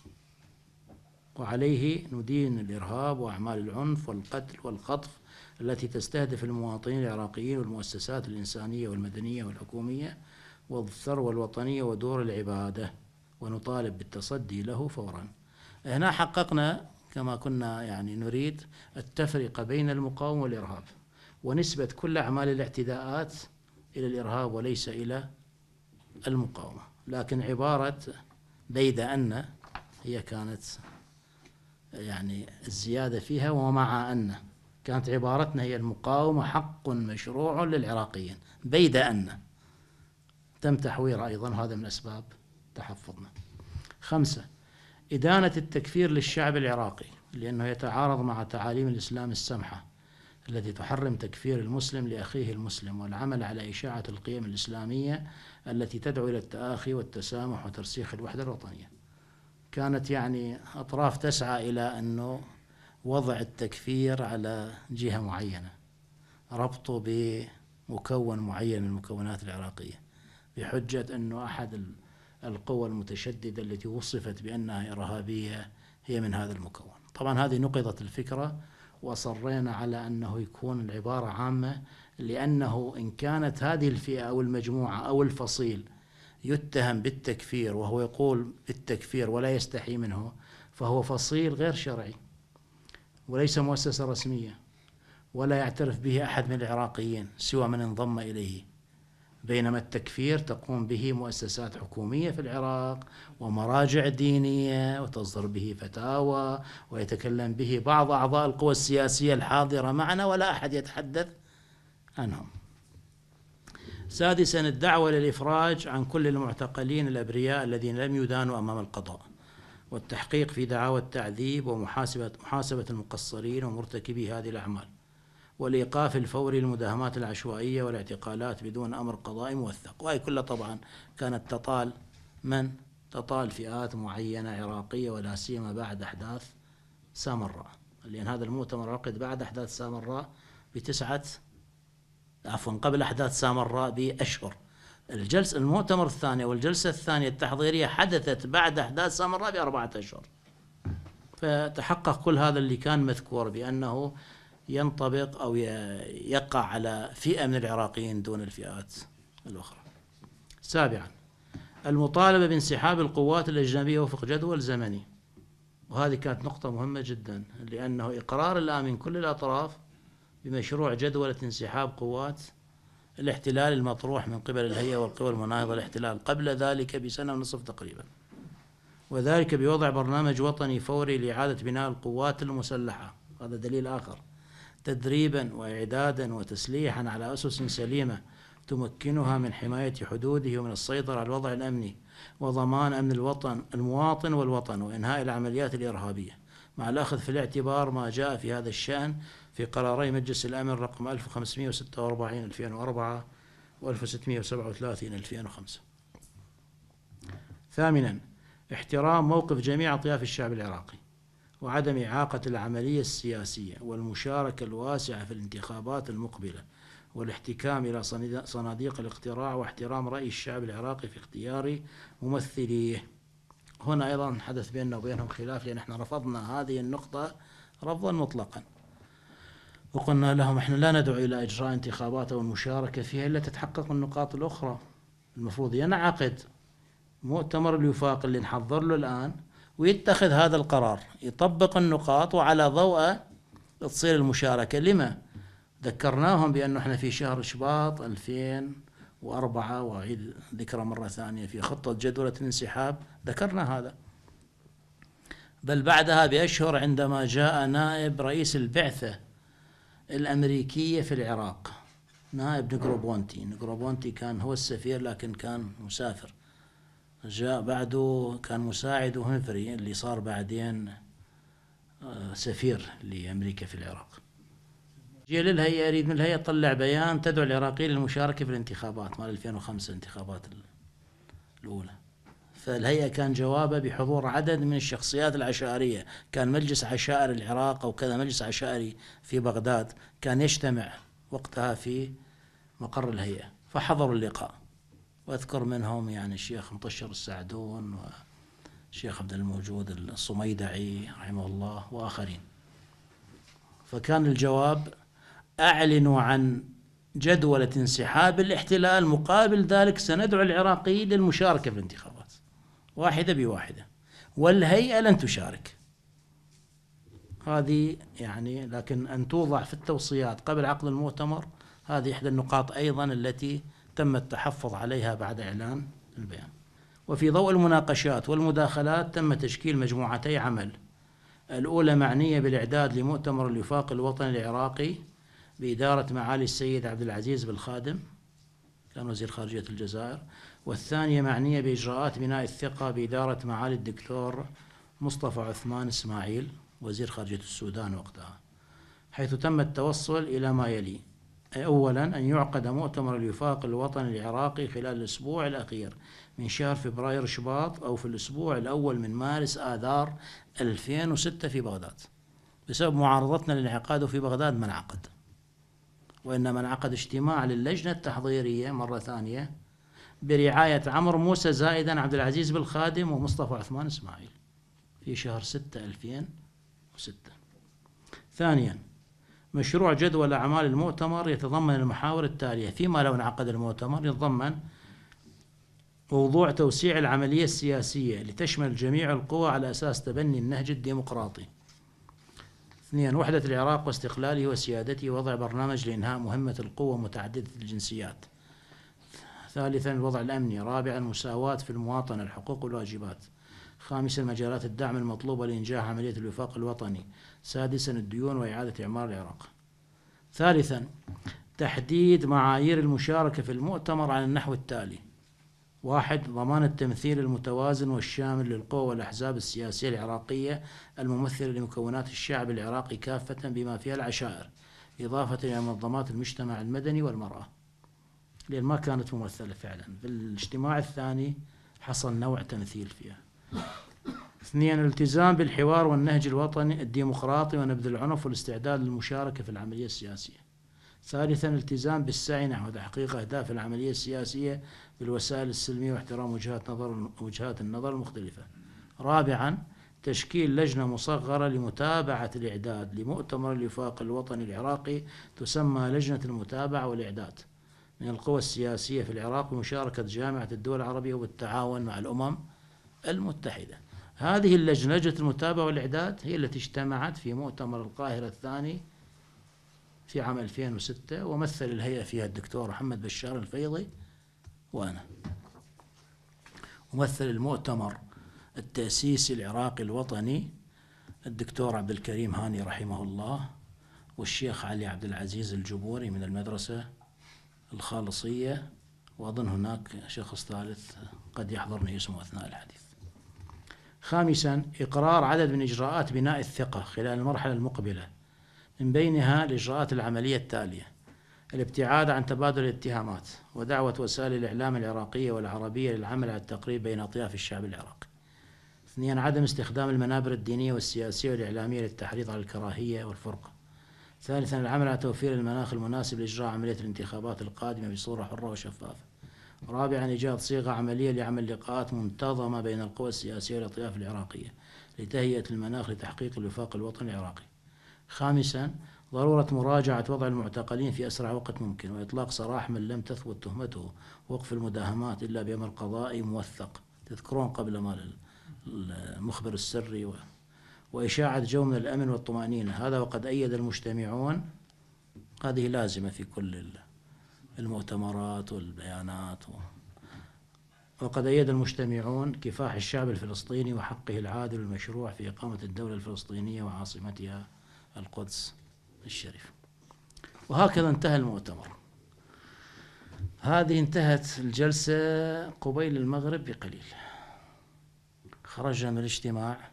وعليه ندين الإرهاب وأعمال العنف والقتل والخطف التي تستهدف المواطنين العراقيين والمؤسسات الإنسانية والمدنية والحكومية والثروة الوطنية ودور العبادة ونطالب بالتصدي له فورا هنا حققنا كما كنا يعني نريد التفرقة بين المقاومة والإرهاب ونسبة كل أعمال الاعتداءات إلى الإرهاب وليس إلى المقاومة لكن عبارة بيد أن هي كانت يعني الزيادة فيها ومع أن كانت عبارتنا هي المقاومة حق مشروع للعراقيين بيد أن تم تحوير أيضا هذا من أسباب تحفظنا خمسة إدانة التكفير للشعب العراقي لأنه يتعارض مع تعاليم الإسلام السمحة التي تحرم تكفير المسلم لأخيه المسلم والعمل على إشاعة القيم الإسلامية التي تدعو إلى التآخي والتسامح وترسيخ الوحدة الوطنية كانت يعني أطراف تسعى إلى أنه وضع التكفير على جهة معينة ربطه بمكون معين من المكونات العراقية بحجة أنه أحد القوى المتشددة التي وصفت بأنها إرهابية هي من هذا المكون طبعا هذه نقضت الفكرة وأصرينا على أنه يكون العبارة عامة لأنه إن كانت هذه الفئة أو المجموعة أو الفصيل يتهم بالتكفير وهو يقول بالتكفير ولا يستحي منه فهو فصيل غير شرعي وليس مؤسسة رسمية ولا يعترف به أحد من العراقيين سوى من انضم إليه بينما التكفير تقوم به مؤسسات حكومية في العراق ومراجع دينية وتصدر به فتاوى ويتكلم به بعض أعضاء القوى السياسية الحاضرة معنا ولا أحد يتحدث عنهم سادسا الدعوة للإفراج عن كل المعتقلين الأبرياء الذين لم يدانوا أمام القضاء والتحقيق في دعاوى التعذيب ومحاسبة محاسبة المقصرين ومرتكبي هذه الأعمال والإيقاف الفوري للمداهمات العشوائية والاعتقالات بدون أمر قضائي موثق وهي كلها طبعا كانت تطال من تطال فئات معينة عراقية ولا سيما بعد أحداث سامراء لأن هذا المؤتمر عقد بعد أحداث سامراء بتسعة عفوا قبل أحداث سامراء بأشهر الجلس المؤتمر الثاني والجلسة الثانية التحضيرية حدثت بعد أحداث سامراء بأربعة أشهر فتحقق كل هذا اللي كان مذكور بأنه ينطبق أو يقع على فئة من العراقيين دون الفئات الأخرى سابعا المطالبة بانسحاب القوات الأجنبية وفق جدول زمني وهذه كانت نقطة مهمة جدا لأنه إقرار الآن من كل الأطراف بمشروع جدولة انسحاب قوات الاحتلال المطروح من قبل الهيئة والقوى المناهضة للاحتلال قبل ذلك بسنة ونصف تقريبا وذلك بوضع برنامج وطني فوري لإعادة بناء القوات المسلحة هذا دليل آخر تدريبا واعدادا وتسليحا على اسس سليمه تمكنها من حمايه حدوده ومن السيطره على الوضع الامني وضمان امن الوطن المواطن والوطن وانهاء العمليات الارهابيه مع الاخذ في الاعتبار ما جاء في هذا الشان في قراري مجلس الامن رقم 1546 2004 و 1637 2005 ثامنا احترام موقف جميع اطياف الشعب العراقي وعدم إعاقة العملية السياسية والمشاركة الواسعة في الانتخابات المقبلة والاحتكام إلى صناديق الاقتراع واحترام رأي الشعب العراقي في اختيار ممثليه هنا أيضا حدث بيننا وبينهم خلاف لأن احنا رفضنا هذه النقطة رفضا مطلقا وقلنا لهم احنا لا ندعو إلى إجراء انتخابات أو المشاركة فيها إلا تتحقق النقاط الأخرى المفروض ينعقد مؤتمر الوفاق اللي نحضر له الآن ويتخذ هذا القرار يطبق النقاط وعلى ضوء تصير المشاركة لما ذكرناهم بأنه احنا في شهر شباط 2004 وأعيد ذكرى مرة ثانية في خطة جدولة الانسحاب ذكرنا هذا بل بعدها بأشهر عندما جاء نائب رئيس البعثة الأمريكية في العراق نائب نقروبونتي نقروبونتي كان هو السفير لكن كان مسافر جاء بعده كان مساعده هنفري اللي صار بعدين آه، سفير لأمريكا في العراق جاء للهيئة يريد من الهيئة تطلع بيان تدعو العراقيين للمشاركة في الانتخابات مال 2005 الانتخابات الأولى فالهيئة كان جوابه بحضور عدد من الشخصيات العشائرية كان مجلس عشائر العراق أو كذا مجلس عشائري في بغداد كان يجتمع وقتها في مقر الهيئة فحضروا اللقاء واذكر منهم يعني الشيخ مطشر السعدون والشيخ عبد الموجود الصميدعي رحمه الله واخرين فكان الجواب اعلنوا عن جدولة انسحاب الاحتلال مقابل ذلك سندعو العراقيين للمشاركة في الانتخابات واحدة بواحدة والهيئة لن تشارك هذه يعني لكن أن توضع في التوصيات قبل عقد المؤتمر هذه إحدى النقاط أيضا التي تم التحفظ عليها بعد إعلان البيان وفي ضوء المناقشات والمداخلات تم تشكيل مجموعتي عمل الأولى معنية بالإعداد لمؤتمر الوفاق الوطني العراقي بإدارة معالي السيد عبد العزيز بالخادم كان وزير خارجية الجزائر والثانية معنية بإجراءات بناء الثقة بإدارة معالي الدكتور مصطفى عثمان إسماعيل وزير خارجية السودان وقتها حيث تم التوصل إلى ما يلي أولا أن يعقد مؤتمر الوفاق الوطني العراقي خلال الأسبوع الأخير من شهر فبراير شباط أو في الأسبوع الأول من مارس آذار 2006 في بغداد بسبب معارضتنا لانعقاده في بغداد ما انعقد وإنما انعقد اجتماع للجنة التحضيرية مرة ثانية برعاية عمر موسى زائدا عبد العزيز بالخادم ومصطفى عثمان إسماعيل في شهر 6 2006 ثانياً مشروع جدول أعمال المؤتمر يتضمن المحاور التالية فيما لو انعقد المؤتمر يتضمن موضوع توسيع العملية السياسية لتشمل جميع القوى على أساس تبني النهج الديمقراطي اثنين وحدة العراق واستقلاله وسيادته وضع برنامج لإنهاء مهمة القوة متعددة الجنسيات ثالثا الوضع الأمني رابعا المساواة في المواطنة الحقوق والواجبات خامسا مجالات الدعم المطلوبة لإنجاح عملية الوفاق الوطني سادسا الديون وإعادة إعمار العراق ثالثا تحديد معايير المشاركة في المؤتمر على النحو التالي واحد ضمان التمثيل المتوازن والشامل للقوى والأحزاب السياسية العراقية الممثلة لمكونات الشعب العراقي كافة بما فيها العشائر إضافة إلى منظمات المجتمع المدني والمرأة لأن ما كانت ممثلة فعلا في الاجتماع الثاني حصل نوع تمثيل فيها اثنين الالتزام بالحوار والنهج الوطني الديمقراطي ونبذ العنف والاستعداد للمشاركة في العملية السياسية ثالثا الالتزام بالسعي نحو تحقيق أهداف العملية السياسية بالوسائل السلمية واحترام وجهات نظر وجهات النظر المختلفة رابعا تشكيل لجنة مصغرة لمتابعة الإعداد لمؤتمر الوفاق الوطني العراقي تسمى لجنة المتابعة والإعداد من القوى السياسية في العراق بمشاركة جامعة الدول العربية وبالتعاون مع الأمم المتحدة هذه اللجنة لجنة المتابعة والإعداد هي التي اجتمعت في مؤتمر القاهرة الثاني في عام 2006 ومثل الهيئة فيها الدكتور محمد بشار الفيضي وأنا ومثل المؤتمر التأسيسي العراقي الوطني الدكتور عبد الكريم هاني رحمه الله والشيخ علي عبد العزيز الجبوري من المدرسة الخالصية وأظن هناك شخص ثالث قد يحضرني اسمه أثناء الحديث خامسا إقرار عدد من إجراءات بناء الثقة خلال المرحلة المقبلة من بينها الإجراءات العملية التالية الابتعاد عن تبادل الاتهامات ودعوة وسائل الإعلام العراقية والعربية للعمل على التقريب بين أطياف الشعب العراقي اثنين عدم استخدام المنابر الدينية والسياسية والإعلامية للتحريض على الكراهية والفرقة ثالثا العمل على توفير المناخ المناسب لإجراء عملية الانتخابات القادمة بصورة حرة وشفافة رابعا إيجاد صيغة عملية لعمل لقاءات منتظمة بين القوى السياسية والأطياف العراقية لتهيئة المناخ لتحقيق الوفاق الوطني العراقي خامسا ضرورة مراجعة وضع المعتقلين في أسرع وقت ممكن وإطلاق سراح من لم تثبت تهمته وقف المداهمات إلا بأمر قضائي موثق تذكرون قبل ما المخبر السري و... وإشاعة جو من الأمن والطمأنينة هذا وقد أيد المجتمعون هذه لازمة في كل الله المؤتمرات والبيانات و... وقد أيد المجتمعون كفاح الشعب الفلسطيني وحقه العادل المشروع في إقامة الدولة الفلسطينية وعاصمتها القدس الشريف وهكذا انتهى المؤتمر هذه انتهت الجلسة قبيل المغرب بقليل خرجنا من الاجتماع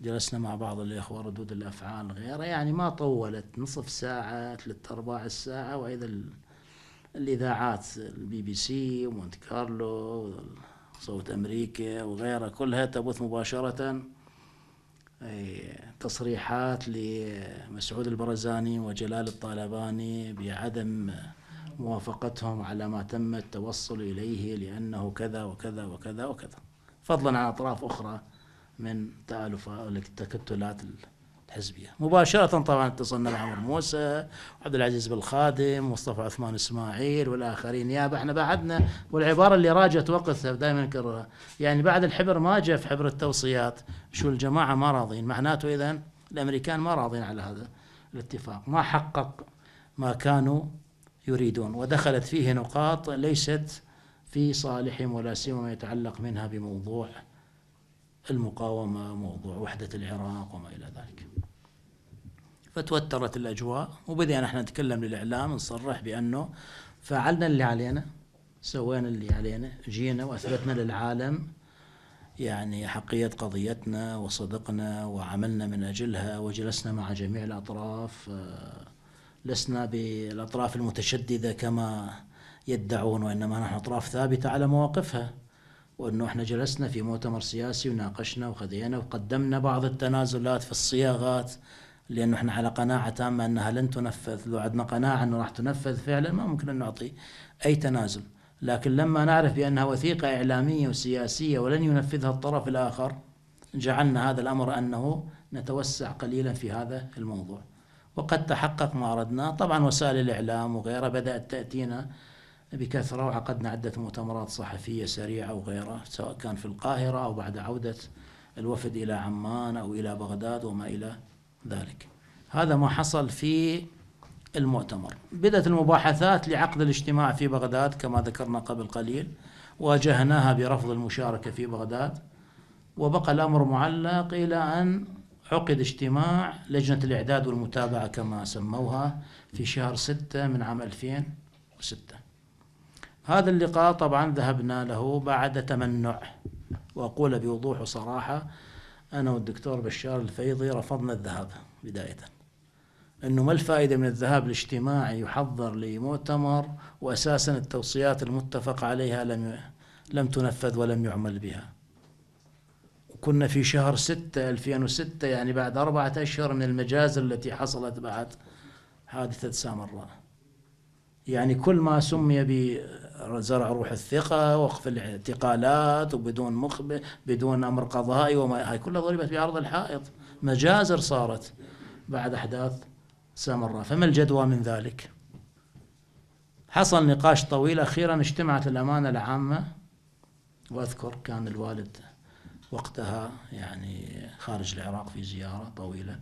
جلسنا مع بعض الإخوة ردود الأفعال غيره يعني ما طولت نصف ساعة ثلاث أرباع الساعة وإذا الإذاعات البي بي سي ومونت كارلو صوت أمريكا وغيرها كلها تبث مباشرة أي تصريحات لمسعود البرزاني وجلال الطالباني بعدم موافقتهم على ما تم التوصل إليه لأنه كذا وكذا وكذا وكذا فضلا عن أطراف أخرى من تألف التكتلات الحزبية مباشرة طبعا اتصلنا بعمر موسى وعبد العزيز بالخادم ومصطفى عثمان اسماعيل والآخرين يا احنا بعدنا والعبارة اللي راجت وقتها دائما نكررها يعني بعد الحبر ما جاء في حبر التوصيات شو الجماعة ما راضين معناته إذا الأمريكان ما راضين على هذا الاتفاق ما حقق ما كانوا يريدون ودخلت فيه نقاط ليست في صالحهم ولا سيما ما يتعلق منها بموضوع المقاومة موضوع وحدة العراق وما إلى ذلك فتوترت الأجواء وبدأنا احنا نتكلم للإعلام نصرح بأنه فعلنا اللي علينا سوينا اللي علينا جينا وأثبتنا للعالم يعني حقية قضيتنا وصدقنا وعملنا من أجلها وجلسنا مع جميع الأطراف آه، لسنا بالأطراف المتشددة كما يدعون وإنما نحن أطراف ثابتة على مواقفها وأنه إحنا جلسنا في مؤتمر سياسي وناقشنا وخذينا وقدمنا بعض التنازلات في الصياغات لأنه إحنا على قناعة تامة أنها لن تنفذ لو عندنا قناعة أنه راح تنفذ فعلا ما ممكن أن نعطي أي تنازل لكن لما نعرف بأنها وثيقة إعلامية وسياسية ولن ينفذها الطرف الآخر جعلنا هذا الأمر أنه نتوسع قليلا في هذا الموضوع وقد تحقق ما أردناه طبعا وسائل الإعلام وغيرها بدأت تأتينا بكثرة وعقدنا عدة مؤتمرات صحفية سريعة وغيرها سواء كان في القاهرة أو بعد عودة الوفد إلى عمان أو إلى بغداد وما إلى ذلك هذا ما حصل في المؤتمر بدأت المباحثات لعقد الاجتماع في بغداد كما ذكرنا قبل قليل واجهناها برفض المشاركة في بغداد وبقى الأمر معلق إلى أن عقد اجتماع لجنة الإعداد والمتابعة كما سموها في شهر ستة من عام 2006 هذا اللقاء طبعا ذهبنا له بعد تمنع وأقول بوضوح وصراحة أنا والدكتور بشار الفيضي رفضنا الذهاب بداية أنه ما الفائدة من الذهاب الاجتماعي يحضر لمؤتمر وأساسا التوصيات المتفق عليها لم لم تنفذ ولم يعمل بها وكنا في شهر 6 2006 يعني بعد أربعة أشهر من المجازر التي حصلت بعد حادثة سامراء يعني كل ما سمي زرع روح الثقة وقف الاعتقالات وبدون مخبر بدون أمر قضائي وما هاي كلها ضربت بعرض الحائط مجازر صارت بعد أحداث سامراء فما الجدوى من ذلك حصل نقاش طويل أخيرا اجتمعت الأمانة العامة وأذكر كان الوالد وقتها يعني خارج العراق في زيارة طويلة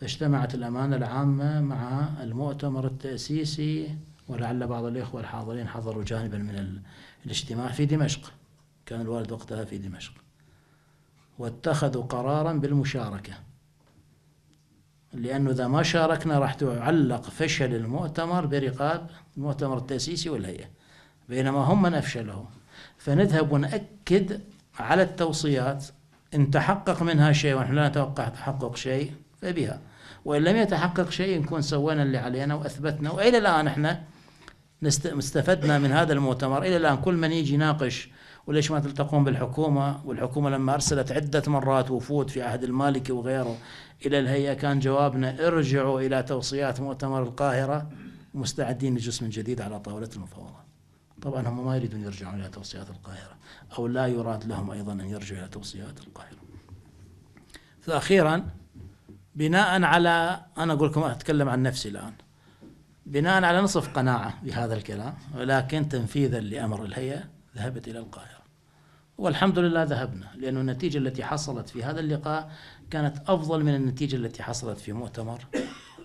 فاجتمعت الأمانة العامة مع المؤتمر التأسيسي ولعل بعض الإخوة الحاضرين حضروا جانبا من الاجتماع في دمشق كان الوالد وقتها في دمشق واتخذوا قرارا بالمشاركة لأنه إذا ما شاركنا راح تعلق فشل المؤتمر برقاب المؤتمر التأسيسي والهيئة بينما هم من أفشلهم فنذهب ونأكد على التوصيات إن تحقق منها شيء ونحن لا نتوقع تحقق شيء فبها وإن لم يتحقق شيء نكون سوينا اللي علينا وأثبتنا وإلى الآن إحنا استفدنا من هذا المؤتمر الى الان كل من يجي يناقش وليش ما تلتقون بالحكومه والحكومه لما ارسلت عده مرات وفود في عهد المالكي وغيره الى الهيئه كان جوابنا ارجعوا الى توصيات مؤتمر القاهره مستعدين لجسم جديد على طاوله المفاوضات. طبعا هم ما يريدون يرجعون الى توصيات القاهره او لا يراد لهم ايضا ان يرجعوا الى توصيات القاهره. فاخيرا بناء على انا اقول لكم اتكلم عن نفسي الان. بناء على نصف قناعة بهذا الكلام ولكن تنفيذا لأمر الهيئة ذهبت إلى القاهرة والحمد لله ذهبنا لأن النتيجة التي حصلت في هذا اللقاء كانت أفضل من النتيجة التي حصلت في مؤتمر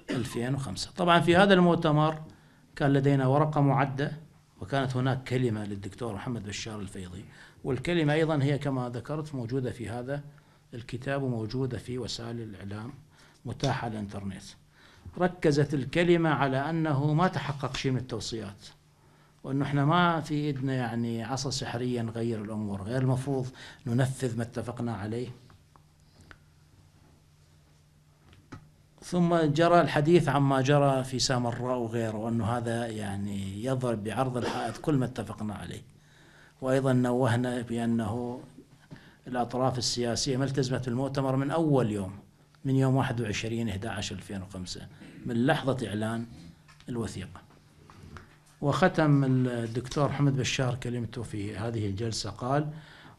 2005 طبعا في هذا المؤتمر كان لدينا ورقة معدة وكانت هناك كلمة للدكتور محمد بشار الفيضي والكلمة أيضا هي كما ذكرت موجودة في هذا الكتاب وموجودة في وسائل الإعلام متاحة على الإنترنت ركزت الكلمة على أنه ما تحقق شيء من التوصيات وأنه إحنا ما في إيدنا يعني عصا سحرية نغير الأمور غير المفروض ننفذ ما اتفقنا عليه ثم جرى الحديث عما جرى في سامراء وغيره وأنه هذا يعني يضرب بعرض الحائط كل ما اتفقنا عليه وأيضا نوهنا بأنه الأطراف السياسية ما التزمت بالمؤتمر من أول يوم من يوم 21 11 2005 من لحظة إعلان الوثيقة وختم الدكتور حمد بشار كلمته في هذه الجلسة قال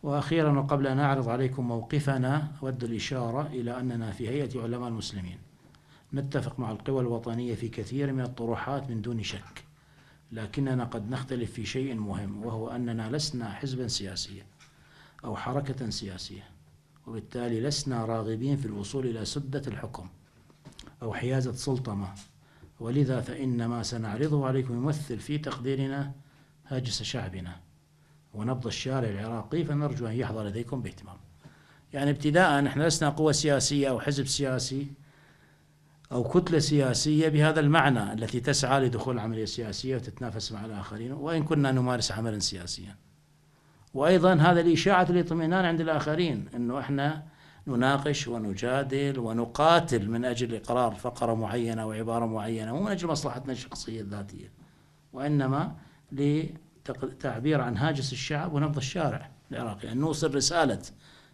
وأخيرا وقبل أن أعرض عليكم موقفنا أود الإشارة إلى أننا في هيئة علماء المسلمين نتفق مع القوى الوطنية في كثير من الطروحات من دون شك لكننا قد نختلف في شيء مهم وهو أننا لسنا حزبا سياسيا أو حركة سياسية وبالتالي لسنا راغبين في الوصول إلى سدة الحكم أو حيازة سلطمة ولذا فإن ما سنعرضه عليكم يمثل في تقديرنا هاجس شعبنا ونبض الشارع العراقي فنرجو أن يحظى لديكم باهتمام يعني ابتداء نحن لسنا قوة سياسية أو حزب سياسي أو كتلة سياسية بهذا المعنى التي تسعى لدخول عملية سياسية وتتنافس مع الآخرين وإن كنا نمارس عملا سياسيا وأيضا هذا الإشاعة الاطمئنان عند الآخرين أنه إحنا نناقش ونجادل ونقاتل من أجل إقرار فقرة معينة أو عبارة معينة مو من أجل مصلحتنا الشخصية الذاتية وإنما لتعبير عن هاجس الشعب ونبض الشارع العراقي أن نوصل رسالة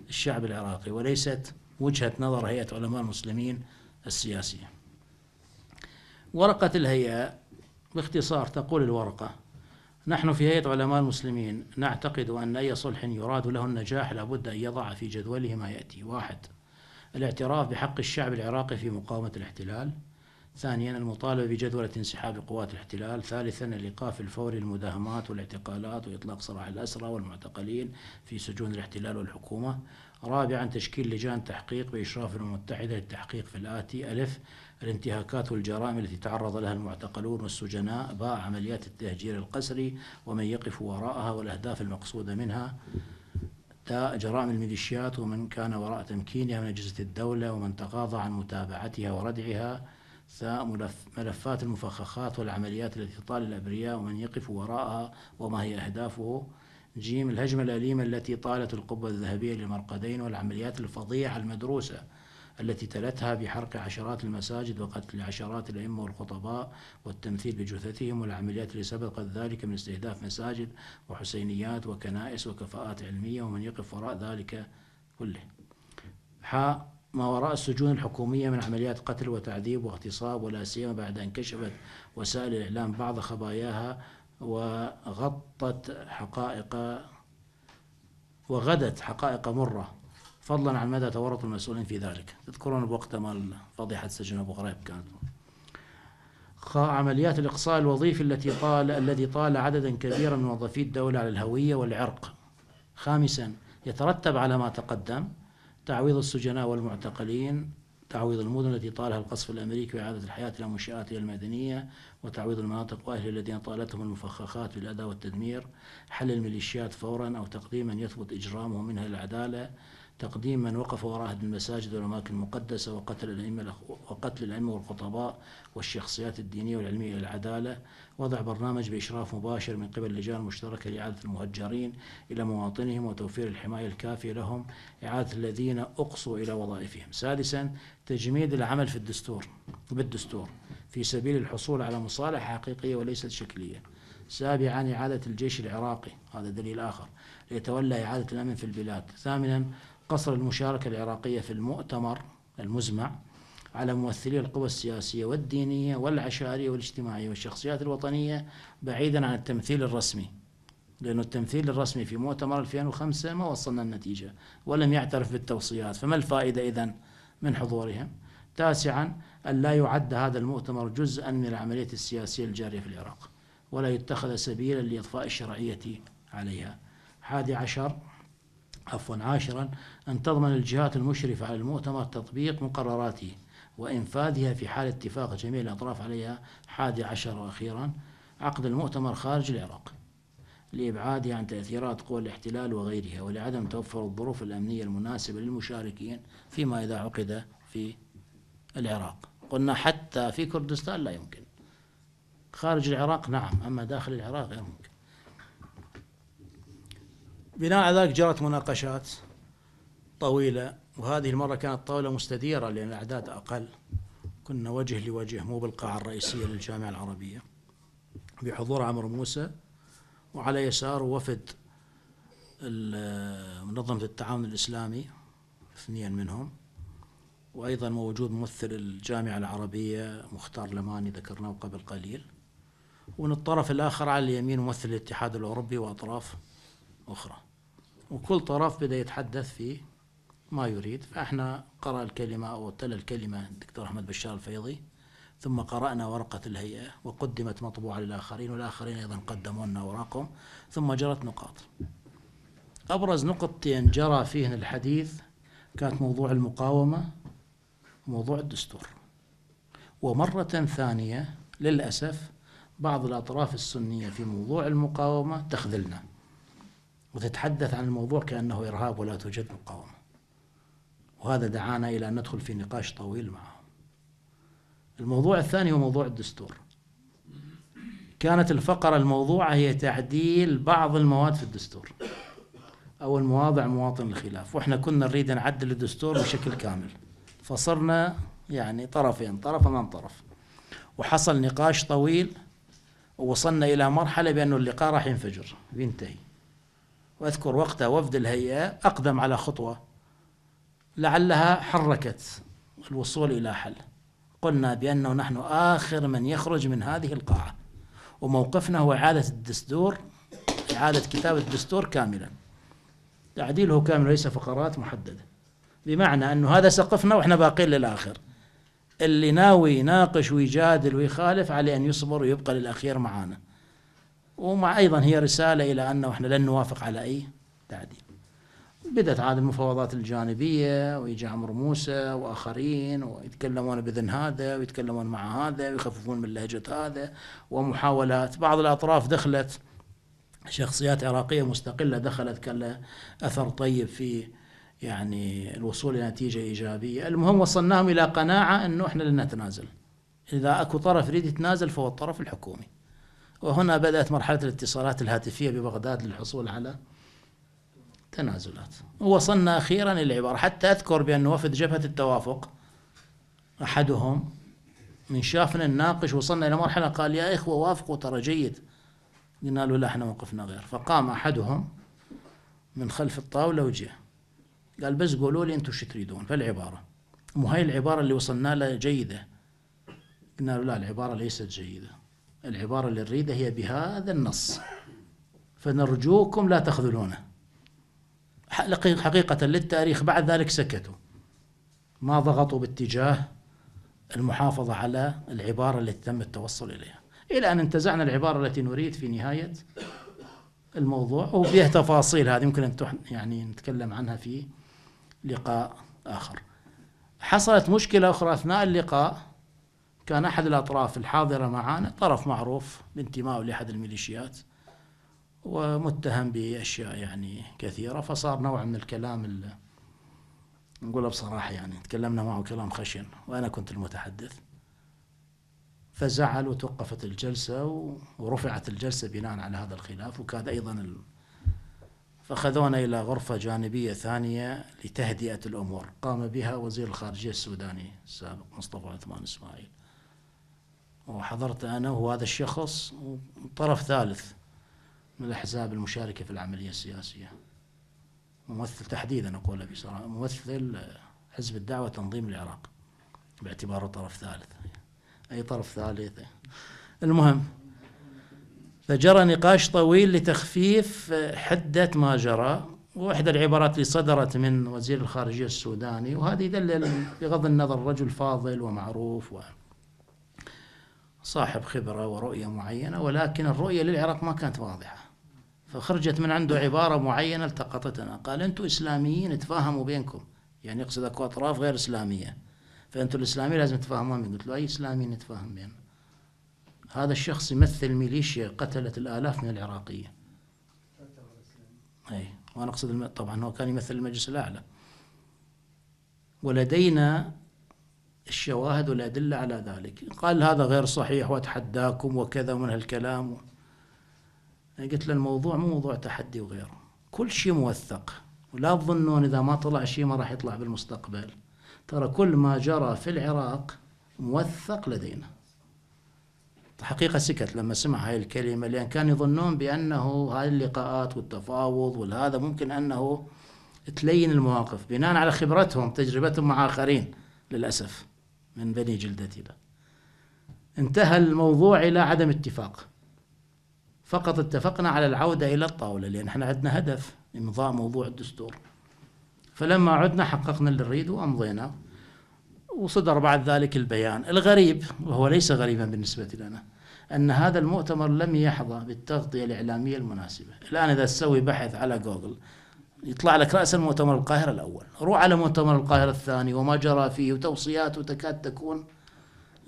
الشعب العراقي وليست وجهة نظر هيئة علماء المسلمين السياسية ورقة الهيئة باختصار تقول الورقة نحن في هيئة علماء المسلمين نعتقد أن أي صلح يراد له النجاح لابد أن يضع في جدوله ما يأتي واحد الاعتراف بحق الشعب العراقي في مقاومة الاحتلال ثانيا المطالبة بجدولة انسحاب قوات الاحتلال ثالثا الإيقاف الفوري للمداهمات والاعتقالات وإطلاق سراح الأسرى والمعتقلين في سجون الاحتلال والحكومة رابعا تشكيل لجان تحقيق بإشراف الأمم المتحدة للتحقيق في الآتي ألف الانتهاكات والجرائم التي تعرض لها المعتقلون والسجناء باء عمليات التهجير القسري ومن يقف وراءها والأهداف المقصودة منها تاء جرائم الميليشيات ومن كان وراء تمكينها من أجهزة الدولة ومن تغاضى عن متابعتها وردعها ثاء ملفات المفخخات والعمليات التي طال الأبرياء ومن يقف وراءها وما هي أهدافه جيم الهجمة الأليمة التي طالت القبة الذهبية للمرقدين والعمليات الفظيعة المدروسة التي تلتها بحرق عشرات المساجد وقتل عشرات الأئمة والخطباء والتمثيل بجثثهم والعمليات التي سبقت ذلك من استهداف مساجد وحسينيات وكنائس وكفاءات علمية ومن يقف وراء ذلك كله حاء ما وراء السجون الحكومية من عمليات قتل وتعذيب واغتصاب ولا سيما بعد أن كشفت وسائل الإعلام بعض خباياها وغطت حقائق وغدت حقائق مرة فضلا عن مدى تورط المسؤولين في ذلك تذكرون بوقت ما فضيحة سجن أبو غريب كانت عمليات الإقصاء الوظيفي التي طال الذي طال عددا كبيرا من موظفي الدولة على الهوية والعرق خامسا يترتب على ما تقدم تعويض السجناء والمعتقلين تعويض المدن التي طالها القصف الأمريكي وإعادة الحياة إلى منشآتها المدنية وتعويض المناطق وأهل الذين طالتهم المفخخات بالأذى والتدمير حل الميليشيات فورا أو تقديما يثبت إجرامهم منها العداله تقديم من وقف وراء هدم المساجد والأماكن المقدسة وقتل الأئمة وقتل الأئمة والخطباء والشخصيات الدينية والعلمية إلى العدالة وضع برنامج بإشراف مباشر من قبل اللجان المشتركة لإعادة المهجرين إلى مواطنهم وتوفير الحماية الكافية لهم إعادة الذين أقصوا إلى وظائفهم سادسا تجميد العمل في الدستور بالدستور في سبيل الحصول على مصالح حقيقية وليست شكلية سابعا إعادة الجيش العراقي هذا دليل آخر ليتولى إعادة الأمن في البلاد ثامنا قصر المشاركة العراقية في المؤتمر المزمع على ممثلي القوى السياسية والدينية والعشائرية والاجتماعية والشخصيات الوطنية بعيدا عن التمثيل الرسمي لأن التمثيل الرسمي في مؤتمر 2005 ما وصلنا النتيجة ولم يعترف بالتوصيات فما الفائدة إذا من حضورهم تاسعا أن لا يعد هذا المؤتمر جزءا من العملية السياسية الجارية في العراق ولا يتخذ سبيلا لإضفاء الشرعية عليها حادي عشر عفوا عاشرا أن تضمن الجهات المشرفة على المؤتمر تطبيق مقرراته وإنفاذها في حال اتفاق جميع الأطراف عليها حادي عشر وأخيرا عقد المؤتمر خارج العراق لإبعادها عن تأثيرات قوى الاحتلال وغيرها ولعدم توفر الظروف الأمنية المناسبة للمشاركين فيما إذا عقد في العراق قلنا حتى في كردستان لا يمكن خارج العراق نعم أما داخل العراق غير ممكن بناء على ذلك جرت مناقشات طويلة وهذه المرة كانت طاولة مستديرة لأن الأعداد أقل كنا وجه لوجه مو بالقاعة الرئيسية للجامعة العربية بحضور عمر موسى وعلى يساره وفد منظمة التعاون الإسلامي اثنين منهم وأيضا موجود ممثل الجامعة العربية مختار لماني ذكرناه قبل قليل ومن الطرف الآخر على اليمين ممثل الاتحاد الأوروبي وأطراف أخرى وكل طرف بدأ يتحدث في ما يريد فإحنا قرأ الكلمة أو تلا الكلمة الدكتور أحمد بشار الفيضي ثم قرأنا ورقة الهيئة وقدمت مطبوعة للآخرين والآخرين أيضا قدموا لنا أوراقهم ثم جرت نقاط أبرز نقطتين يعني جرى فيهن الحديث كانت موضوع المقاومة وموضوع الدستور ومرة ثانية للأسف بعض الأطراف السنية في موضوع المقاومة تخذلنا وتتحدث عن الموضوع كأنه إرهاب ولا توجد مقاومة وهذا دعانا إلى أن ندخل في نقاش طويل معهم الموضوع الثاني هو موضوع الدستور كانت الفقرة الموضوعة هي تعديل بعض المواد في الدستور أو المواضع مواطن الخلاف وإحنا كنا نريد نعدل الدستور بشكل كامل فصرنا يعني طرفين طرف أمام طرف وحصل نقاش طويل ووصلنا إلى مرحلة بأنه اللقاء راح ينفجر بينتهي وأذكر وقتها وفد الهيئة أقدم على خطوة لعلها حركت الوصول إلى حل قلنا بأنه نحن آخر من يخرج من هذه القاعة وموقفنا هو إعادة الدستور إعادة كتابة الدستور كاملا تعديله كامل ليس فقرات محددة بمعنى أنه هذا سقفنا وإحنا باقين للآخر اللي ناوي يناقش ويجادل ويخالف عليه أن يصبر ويبقى للأخير معانا ومع أيضا هي رسالة إلى أنه إحنا لن نوافق على أي تعديل بدأت عاد المفاوضات الجانبية ويجي عمرو موسى وآخرين ويتكلمون باذن هذا ويتكلمون مع هذا ويخففون من لهجة هذا ومحاولات بعض الأطراف دخلت شخصيات عراقية مستقلة دخلت كان أثر طيب في يعني الوصول إلى نتيجة إيجابية المهم وصلناهم إلى قناعة أنه إحنا لن نتنازل إذا أكو طرف يريد يتنازل فهو الطرف الحكومي وهنا بدأت مرحلة الاتصالات الهاتفية ببغداد للحصول على تنازلات ووصلنا أخيرا إلى العبارة حتى أذكر بأن وفد جبهة التوافق أحدهم من شافنا نناقش وصلنا إلى مرحلة قال يا إخوة وافقوا ترى جيد قلنا له لا احنا موقفنا غير فقام أحدهم من خلف الطاولة وجه قال بس قولوا لي أنتم شو تريدون فالعبارة مو هاي العبارة اللي وصلنا لها جيدة قلنا له لا العبارة ليست جيدة العبارة اللي نريدها هي بهذا النص فنرجوكم لا تخذلونه حقيقة للتاريخ بعد ذلك سكتوا ما ضغطوا باتجاه المحافظة على العبارة التي تم التوصل إليها إلى أن انتزعنا العبارة التي نريد في نهاية الموضوع وفيها تفاصيل هذه يمكن أن يعني نتكلم عنها في لقاء آخر حصلت مشكلة أخرى أثناء اللقاء كان أحد الأطراف الحاضرة معنا طرف معروف بانتمائه لأحد الميليشيات ومتهم بأشياء يعني كثيرة فصار نوع من الكلام نقوله نقولها بصراحة يعني تكلمنا معه كلام خشن وأنا كنت المتحدث فزعل وتوقفت الجلسة ورفعت الجلسة بناء على هذا الخلاف وكاد أيضا ال... فخذونا إلى غرفة جانبية ثانية لتهدئة الأمور قام بها وزير الخارجية السوداني السابق مصطفى عثمان إسماعيل وحضرت أنا وهذا الشخص وطرف ثالث من الأحزاب المشاركة في العملية السياسية ممثل تحديدا أقول أبي ممثل حزب الدعوة تنظيم العراق باعتباره طرف ثالث أي طرف ثالث المهم فجرى نقاش طويل لتخفيف حدة ما جرى وإحدى العبارات اللي صدرت من وزير الخارجية السوداني وهذه يدلل بغض النظر رجل فاضل ومعروف و... صاحب خبرة ورؤية معينة ولكن الرؤية للعراق ما كانت واضحة فخرجت من عنده عبارة معينة التقطتنا قال أنتم إسلاميين تفاهموا بينكم يعني يقصد أكو أطراف غير إسلامية فأنتم الإسلاميين لازم تتفاهمون قلت له أي إسلامي نتفاهم بينه هذا الشخص يمثل ميليشيا قتلت الآلاف من العراقية أي وأنا أقصد طبعا هو كان يمثل المجلس الأعلى ولدينا الشواهد والأدلة على ذلك قال هذا غير صحيح وأتحداكم وكذا من هالكلام أنا قلت له الموضوع مو موضوع تحدي وغيره كل شيء موثق ولا تظنون إذا ما طلع شيء ما راح يطلع بالمستقبل ترى كل ما جرى في العراق موثق لدينا حقيقة سكت لما سمع هاي الكلمة لأن كان يظنون بأنه هاي اللقاءات والتفاوض والهذا ممكن أنه تلين المواقف بناء على خبرتهم تجربتهم مع آخرين للأسف من بني جلدتنا انتهى الموضوع إلى عدم اتفاق فقط اتفقنا على العودة إلى الطاولة لأن احنا عندنا هدف إمضاء موضوع الدستور فلما عدنا حققنا اللي نريد وأمضينا وصدر بعد ذلك البيان الغريب وهو ليس غريبا بالنسبة لنا أن هذا المؤتمر لم يحظى بالتغطية الإعلامية المناسبة الآن إذا تسوي بحث على جوجل يطلع لك رأس المؤتمر القاهرة الأول روح على مؤتمر القاهرة الثاني وما جرى فيه وتوصياته تكاد تكون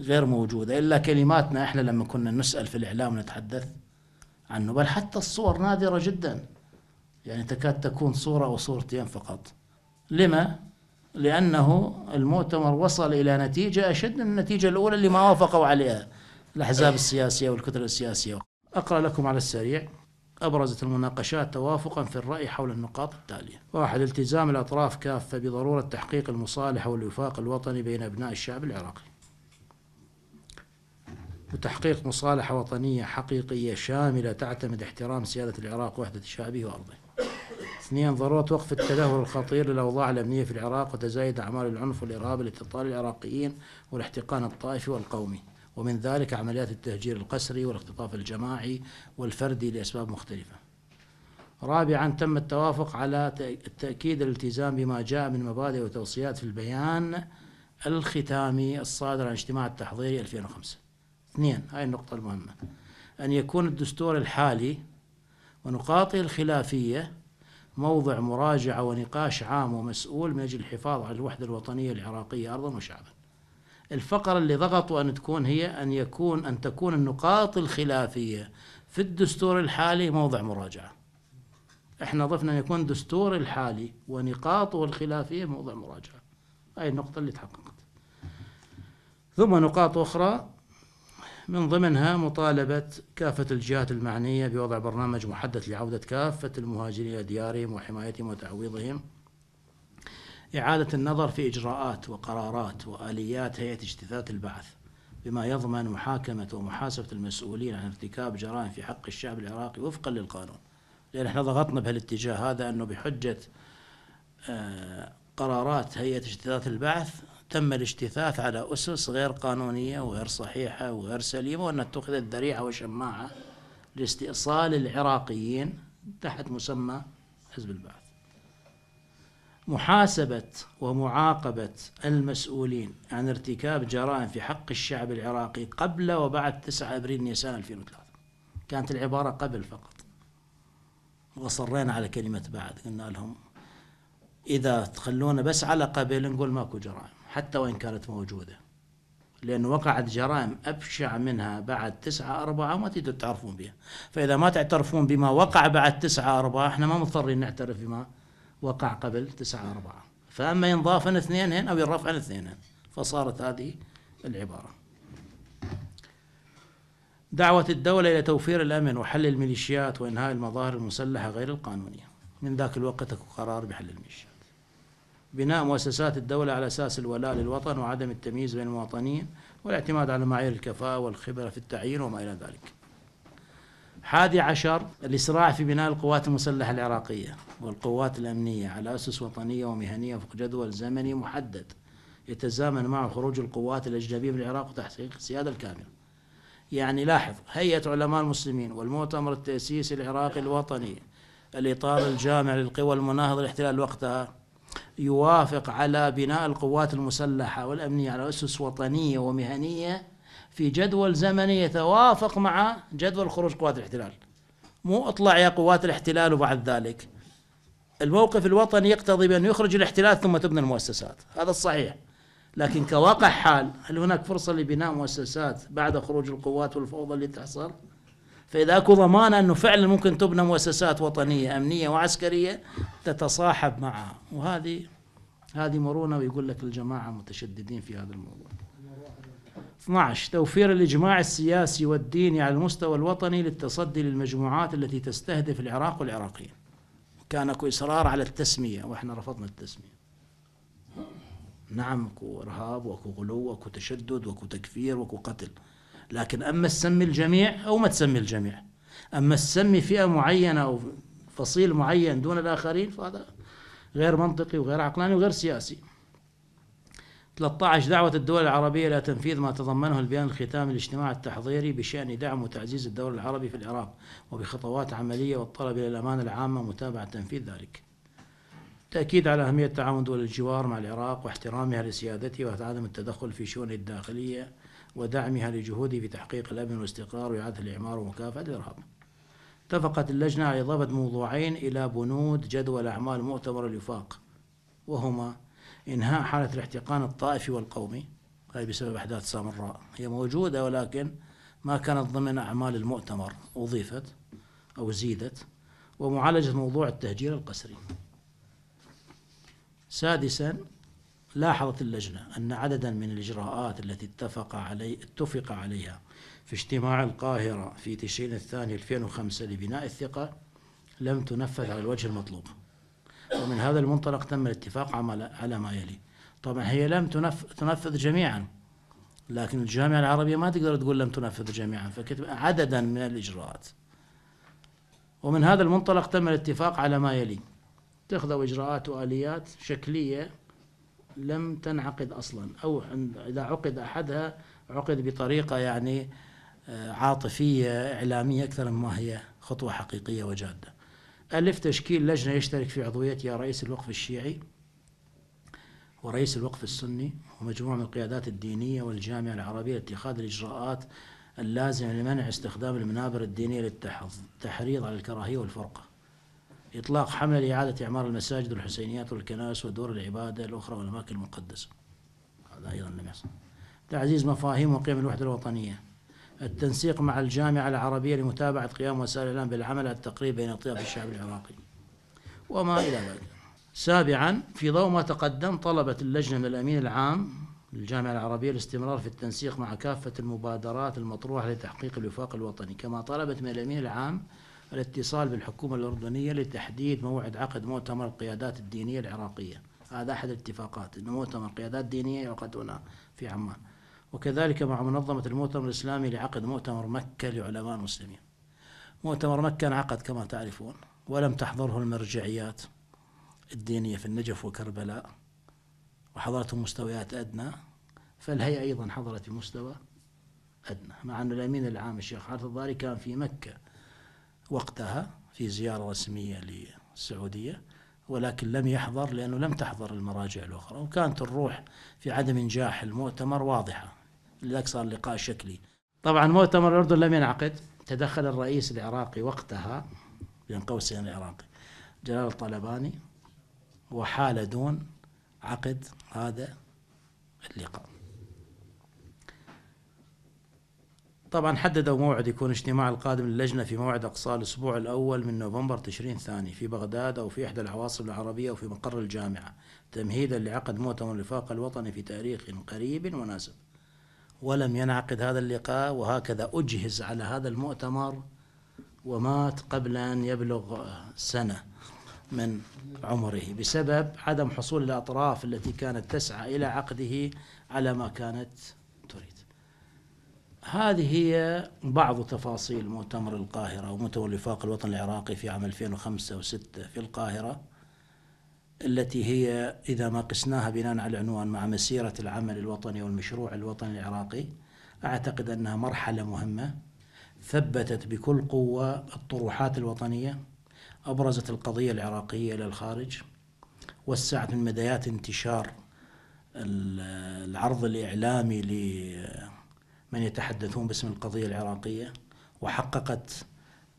غير موجودة إلا كلماتنا إحنا لما كنا نسأل في الإعلام ونتحدث عنه بل حتى الصور نادرة جدا يعني تكاد تكون صورة أو صورتين فقط لما؟ لأنه المؤتمر وصل إلى نتيجة أشد من النتيجة الأولى اللي ما وافقوا عليها الأحزاب السياسية والكتل السياسية أقرأ لكم على السريع أبرزت المناقشات توافقا في الرأي حول النقاط التالية واحد التزام الأطراف كافة بضرورة تحقيق المصالحة والوفاق الوطني بين أبناء الشعب العراقي وتحقيق مصالحة وطنية حقيقية شاملة تعتمد احترام سيادة العراق وحدة شعبه وأرضه اثنين ضرورة وقف التدهور الخطير للأوضاع الأمنية في العراق وتزايد أعمال العنف والإرهاب لاستيطان العراقيين والاحتقان الطائفي والقومي ومن ذلك عمليات التهجير القسري والاختطاف الجماعي والفردي لأسباب مختلفة رابعا تم التوافق على تأكيد الالتزام بما جاء من مبادئ وتوصيات في البيان الختامي الصادر عن اجتماع التحضيري 2005 اثنين هاي النقطة المهمة أن يكون الدستور الحالي ونقاطه الخلافية موضع مراجعة ونقاش عام ومسؤول من أجل الحفاظ على الوحدة الوطنية العراقية أرضا وشعبا الفقرة اللي ضغطوا أن تكون هي أن يكون أن تكون النقاط الخلافية في الدستور الحالي موضع مراجعة احنا ضفنا أن يكون الدستور الحالي ونقاطه الخلافية موضع مراجعة هاي النقطة اللي تحققت ثم نقاط أخرى من ضمنها مطالبة كافة الجهات المعنية بوضع برنامج محدد لعودة كافة المهاجرين إلى ديارهم وحمايتهم وتعويضهم إعادة النظر في إجراءات وقرارات وآليات هيئة اجتثاث البعث بما يضمن محاكمة ومحاسبة المسؤولين عن ارتكاب جرائم في حق الشعب العراقي وفقا للقانون لأن احنا ضغطنا بهالاتجاه هذا أنه بحجة آه، قرارات هيئة اجتثاث البعث تم الاجتثاث على أسس غير قانونية وغير صحيحة وغير سليمة وأن اتخذت ذريعة وشماعة لاستئصال العراقيين تحت مسمى حزب البعث محاسبة ومعاقبة المسؤولين عن ارتكاب جرائم في حق الشعب العراقي قبل وبعد 9 أبريل نيسان 2003 كانت العبارة قبل فقط وصرينا على كلمة بعد قلنا لهم إذا تخلونا بس على قبل نقول ماكو جرائم حتى وإن كانت موجودة لأن وقعت جرائم أبشع منها بعد تسعة أربعة وما تقدروا تعرفون بها فإذا ما تعترفون بما وقع بعد تسعة أربعة إحنا ما مضطرين نعترف بما وقع قبل تسعة أربعة فأما إن ضافن اثنينهن أو إن رفعن اثنينهن فصارت هذه العبارة دعوة الدولة إلى توفير الأمن وحل الميليشيات وإنهاء المظاهر المسلحة غير القانونية من ذاك الوقت أكو قرار بحل الميليشيات بناء مؤسسات الدولة على أساس الولاء للوطن وعدم التمييز بين المواطنين والاعتماد على معايير الكفاءة والخبرة في التعيين وما إلى ذلك حادي عشر الإسراع في بناء القوات المسلحة العراقية والقوات الأمنية على أسس وطنية ومهنية وفق جدول زمني محدد يتزامن مع خروج القوات الأجنبية من العراق وتحقيق السيادة الكاملة يعني لاحظ هيئة علماء المسلمين والمؤتمر التأسيسي العراقي الوطني الإطار الجامع للقوى المناهضة للاحتلال وقتها يوافق على بناء القوات المسلحة والأمنية على أسس وطنية ومهنية في جدول زمني يتوافق مع جدول خروج قوات الاحتلال مو اطلع يا قوات الاحتلال وبعد ذلك الموقف الوطني يقتضي بأن يخرج الاحتلال ثم تبنى المؤسسات هذا الصحيح لكن كواقع حال هل هناك فرصة لبناء مؤسسات بعد خروج القوات والفوضى اللي تحصل فإذا أكو ضمانة أنه فعلا ممكن تبنى مؤسسات وطنية أمنية وعسكرية تتصاحب معها وهذه هذه مرونة ويقول لك الجماعة متشددين في هذا الموضوع 12 توفير الإجماع السياسي والديني على المستوى الوطني للتصدي للمجموعات التي تستهدف العراق والعراقيين كان اكو إصرار على التسمية وإحنا رفضنا التسمية نعم اكو إرهاب واكو غلو واكو تشدد واكو تكفير واكو قتل لكن أما تسمي الجميع أو ما تسمي الجميع أما تسمي فئة معينة أو فصيل معين دون الآخرين فهذا غير منطقي وغير عقلاني وغير سياسي 13 دعوة الدول العربية إلى تنفيذ ما تضمنه البيان الختامي للاجتماع التحضيري بشأن دعم وتعزيز الدور العربي في العراق وبخطوات عملية والطلب إلى الأمانة العامة متابعة تنفيذ ذلك تأكيد على أهمية تعاون دول الجوار مع العراق واحترامها لسيادته وعدم التدخل في شؤونه الداخلية ودعمها لجهوده في تحقيق الأمن والاستقرار وإعادة الإعمار ومكافحة الإرهاب اتفقت اللجنة على إضافة موضوعين إلى بنود جدول أعمال مؤتمر الوفاق وهما إنهاء حالة الاحتقان الطائفي والقومي هاي بسبب أحداث سامراء هي موجودة ولكن ما كانت ضمن أعمال المؤتمر أضيفت أو زيدت ومعالجة موضوع التهجير القسري سادسا لاحظت اللجنة أن عددا من الإجراءات التي اتفق علي اتفق عليها في اجتماع القاهرة في تشرين الثاني 2005 لبناء الثقة لم تنفذ على الوجه المطلوب ومن هذا المنطلق تم الاتفاق على ما يلي طبعا هي لم تنفذ جميعا لكن الجامعة العربية ما تقدر تقول لم تنفذ جميعا فكتب عددا من الإجراءات ومن هذا المنطلق تم الاتفاق على ما يلي اتخذوا إجراءات وآليات شكلية لم تنعقد أصلا أو إذا عقد أحدها عقد بطريقة يعني آه، عاطفية إعلامية أكثر مما هي خطوة حقيقية وجادة ألف تشكيل لجنة يشترك في عضويتها رئيس الوقف الشيعي ورئيس الوقف السني ومجموعة من القيادات الدينية والجامعة العربية لاتخاذ الإجراءات اللازمة لمنع استخدام المنابر الدينية للتحريض على الكراهية والفرقة إطلاق حملة لإعادة إعمار المساجد والحسينيات والكنائس ودور العبادة الأخرى والأماكن المقدسة هذا أيضا لم يحصل تعزيز مفاهيم وقيم الوحدة الوطنية التنسيق مع الجامعة العربية لمتابعة قيام وسائل الإعلام بالعمل على التقريب بين أطياف الشعب العراقي وما إلى ذلك سابعا في ضوء ما تقدم طلبت اللجنة من الأمين العام للجامعة العربية الاستمرار في التنسيق مع كافة المبادرات المطروحة لتحقيق الوفاق الوطني كما طلبت من الأمين العام الاتصال بالحكومة الأردنية لتحديد موعد عقد مؤتمر القيادات الدينية العراقية هذا أحد الاتفاقات أن مؤتمر قيادات دينية يعقد هنا في عمان وكذلك مع منظمة المؤتمر الإسلامي لعقد مؤتمر مكة لعلماء المسلمين مؤتمر مكة انعقد كما تعرفون ولم تحضره المرجعيات الدينية في النجف وكربلاء وحضرته مستويات أدنى فالهيئة أيضا حضرت بمستوى أدنى مع أن الأمين العام الشيخ عارف الضاري كان في مكة وقتها في زيارة رسمية للسعودية ولكن لم يحضر لأنه لم تحضر المراجع الأخرى وكانت الروح في عدم إنجاح المؤتمر واضحة لذلك صار لقاء شكلي طبعا مؤتمر الأردن لم ينعقد تدخل الرئيس العراقي وقتها بين قوسين العراقي جلال الطلباني وحال دون عقد هذا اللقاء طبعا حددوا موعد يكون اجتماع القادم للجنة في موعد أقصى الأسبوع الأول من نوفمبر تشرين الثاني في بغداد أو في إحدى العواصم العربية أو في مقر الجامعة تمهيدا لعقد مؤتمر الوفاق الوطني في تاريخ قريب وناسب ولم ينعقد هذا اللقاء وهكذا أجهز على هذا المؤتمر ومات قبل أن يبلغ سنة من عمره بسبب عدم حصول الأطراف التي كانت تسعى إلى عقده على ما كانت تريد هذه هي بعض تفاصيل مؤتمر القاهرة ومؤتمر الوفاق الوطني العراقي في عام 2005 و6 في القاهرة التي هي إذا ما قسناها بناء على العنوان مع مسيرة العمل الوطني والمشروع الوطني العراقي أعتقد أنها مرحلة مهمة ثبتت بكل قوة الطروحات الوطنية أبرزت القضية العراقية إلى الخارج وسعت من مديات انتشار العرض الإعلامي لمن يتحدثون باسم القضية العراقية وحققت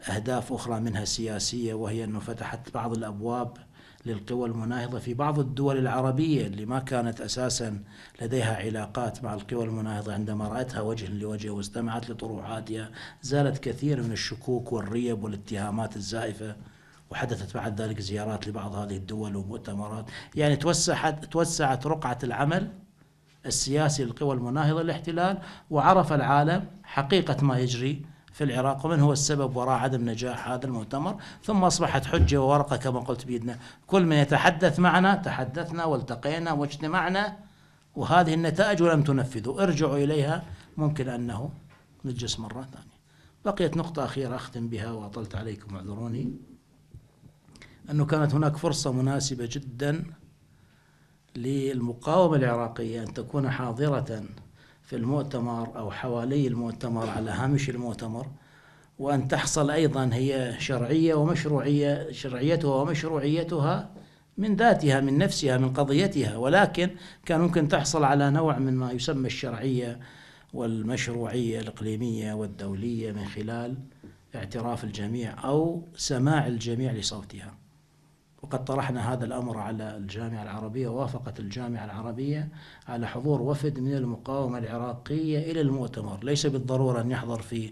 أهداف أخرى منها سياسية وهي أنه فتحت بعض الأبواب للقوى المناهضة في بعض الدول العربية اللي ما كانت أساسا لديها علاقات مع القوى المناهضة عندما رأتها وجه لوجه واستمعت لطروحاتها زالت كثير من الشكوك والريب والاتهامات الزائفة وحدثت بعد ذلك زيارات لبعض هذه الدول ومؤتمرات يعني توسعت, توسعت رقعة العمل السياسي للقوى المناهضة للاحتلال وعرف العالم حقيقة ما يجري في العراق ومن هو السبب وراء عدم نجاح هذا المؤتمر ثم أصبحت حجة وورقة كما قلت بيدنا كل من يتحدث معنا تحدثنا والتقينا واجتمعنا وهذه النتائج ولم تنفذوا ارجعوا إليها ممكن أنه نجلس مرة ثانية بقيت نقطة أخيرة أختم بها وأطلت عليكم اعذروني أنه كانت هناك فرصة مناسبة جدا للمقاومة العراقية أن تكون حاضرة في المؤتمر أو حوالي المؤتمر على هامش المؤتمر وأن تحصل أيضا هي شرعية ومشروعية شرعيتها ومشروعيتها من ذاتها من نفسها من قضيتها ولكن كان ممكن تحصل على نوع من ما يسمى الشرعية والمشروعية الإقليمية والدولية من خلال اعتراف الجميع أو سماع الجميع لصوتها وقد طرحنا هذا الأمر على الجامعة العربية وافقت الجامعة العربية على حضور وفد من المقاومة العراقية إلى المؤتمر ليس بالضرورة أن يحضر في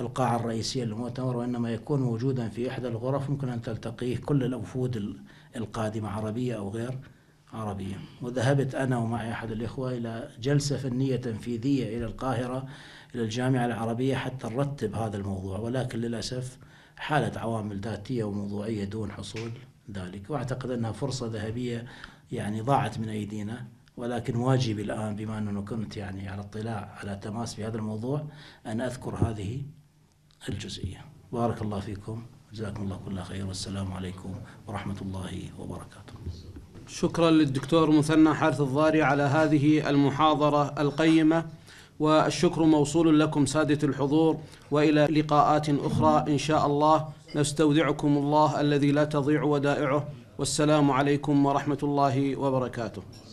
القاعة الرئيسية للمؤتمر وإنما يكون موجودا في إحدى الغرف ممكن أن تلتقيه كل الوفود القادمة عربية أو غير عربية وذهبت أنا ومعي أحد الإخوة إلى جلسة فنية تنفيذية إلى القاهرة إلى الجامعة العربية حتى نرتب هذا الموضوع ولكن للأسف حالة عوامل ذاتية وموضوعية دون حصول ذلك وأعتقد أنها فرصة ذهبية يعني ضاعت من أيدينا ولكن واجبي الآن بما أنه كنت يعني على اطلاع على تماس بهذا الموضوع أن أذكر هذه الجزئية بارك الله فيكم جزاكم الله كل خير والسلام عليكم ورحمة الله وبركاته شكرا للدكتور مثنى حارث الضاري على هذه المحاضرة القيمة والشكر موصول لكم سادة الحضور وإلى لقاءات أخرى إن شاء الله نستودعكم الله الذي لا تضيع ودائعه والسلام عليكم ورحمه الله وبركاته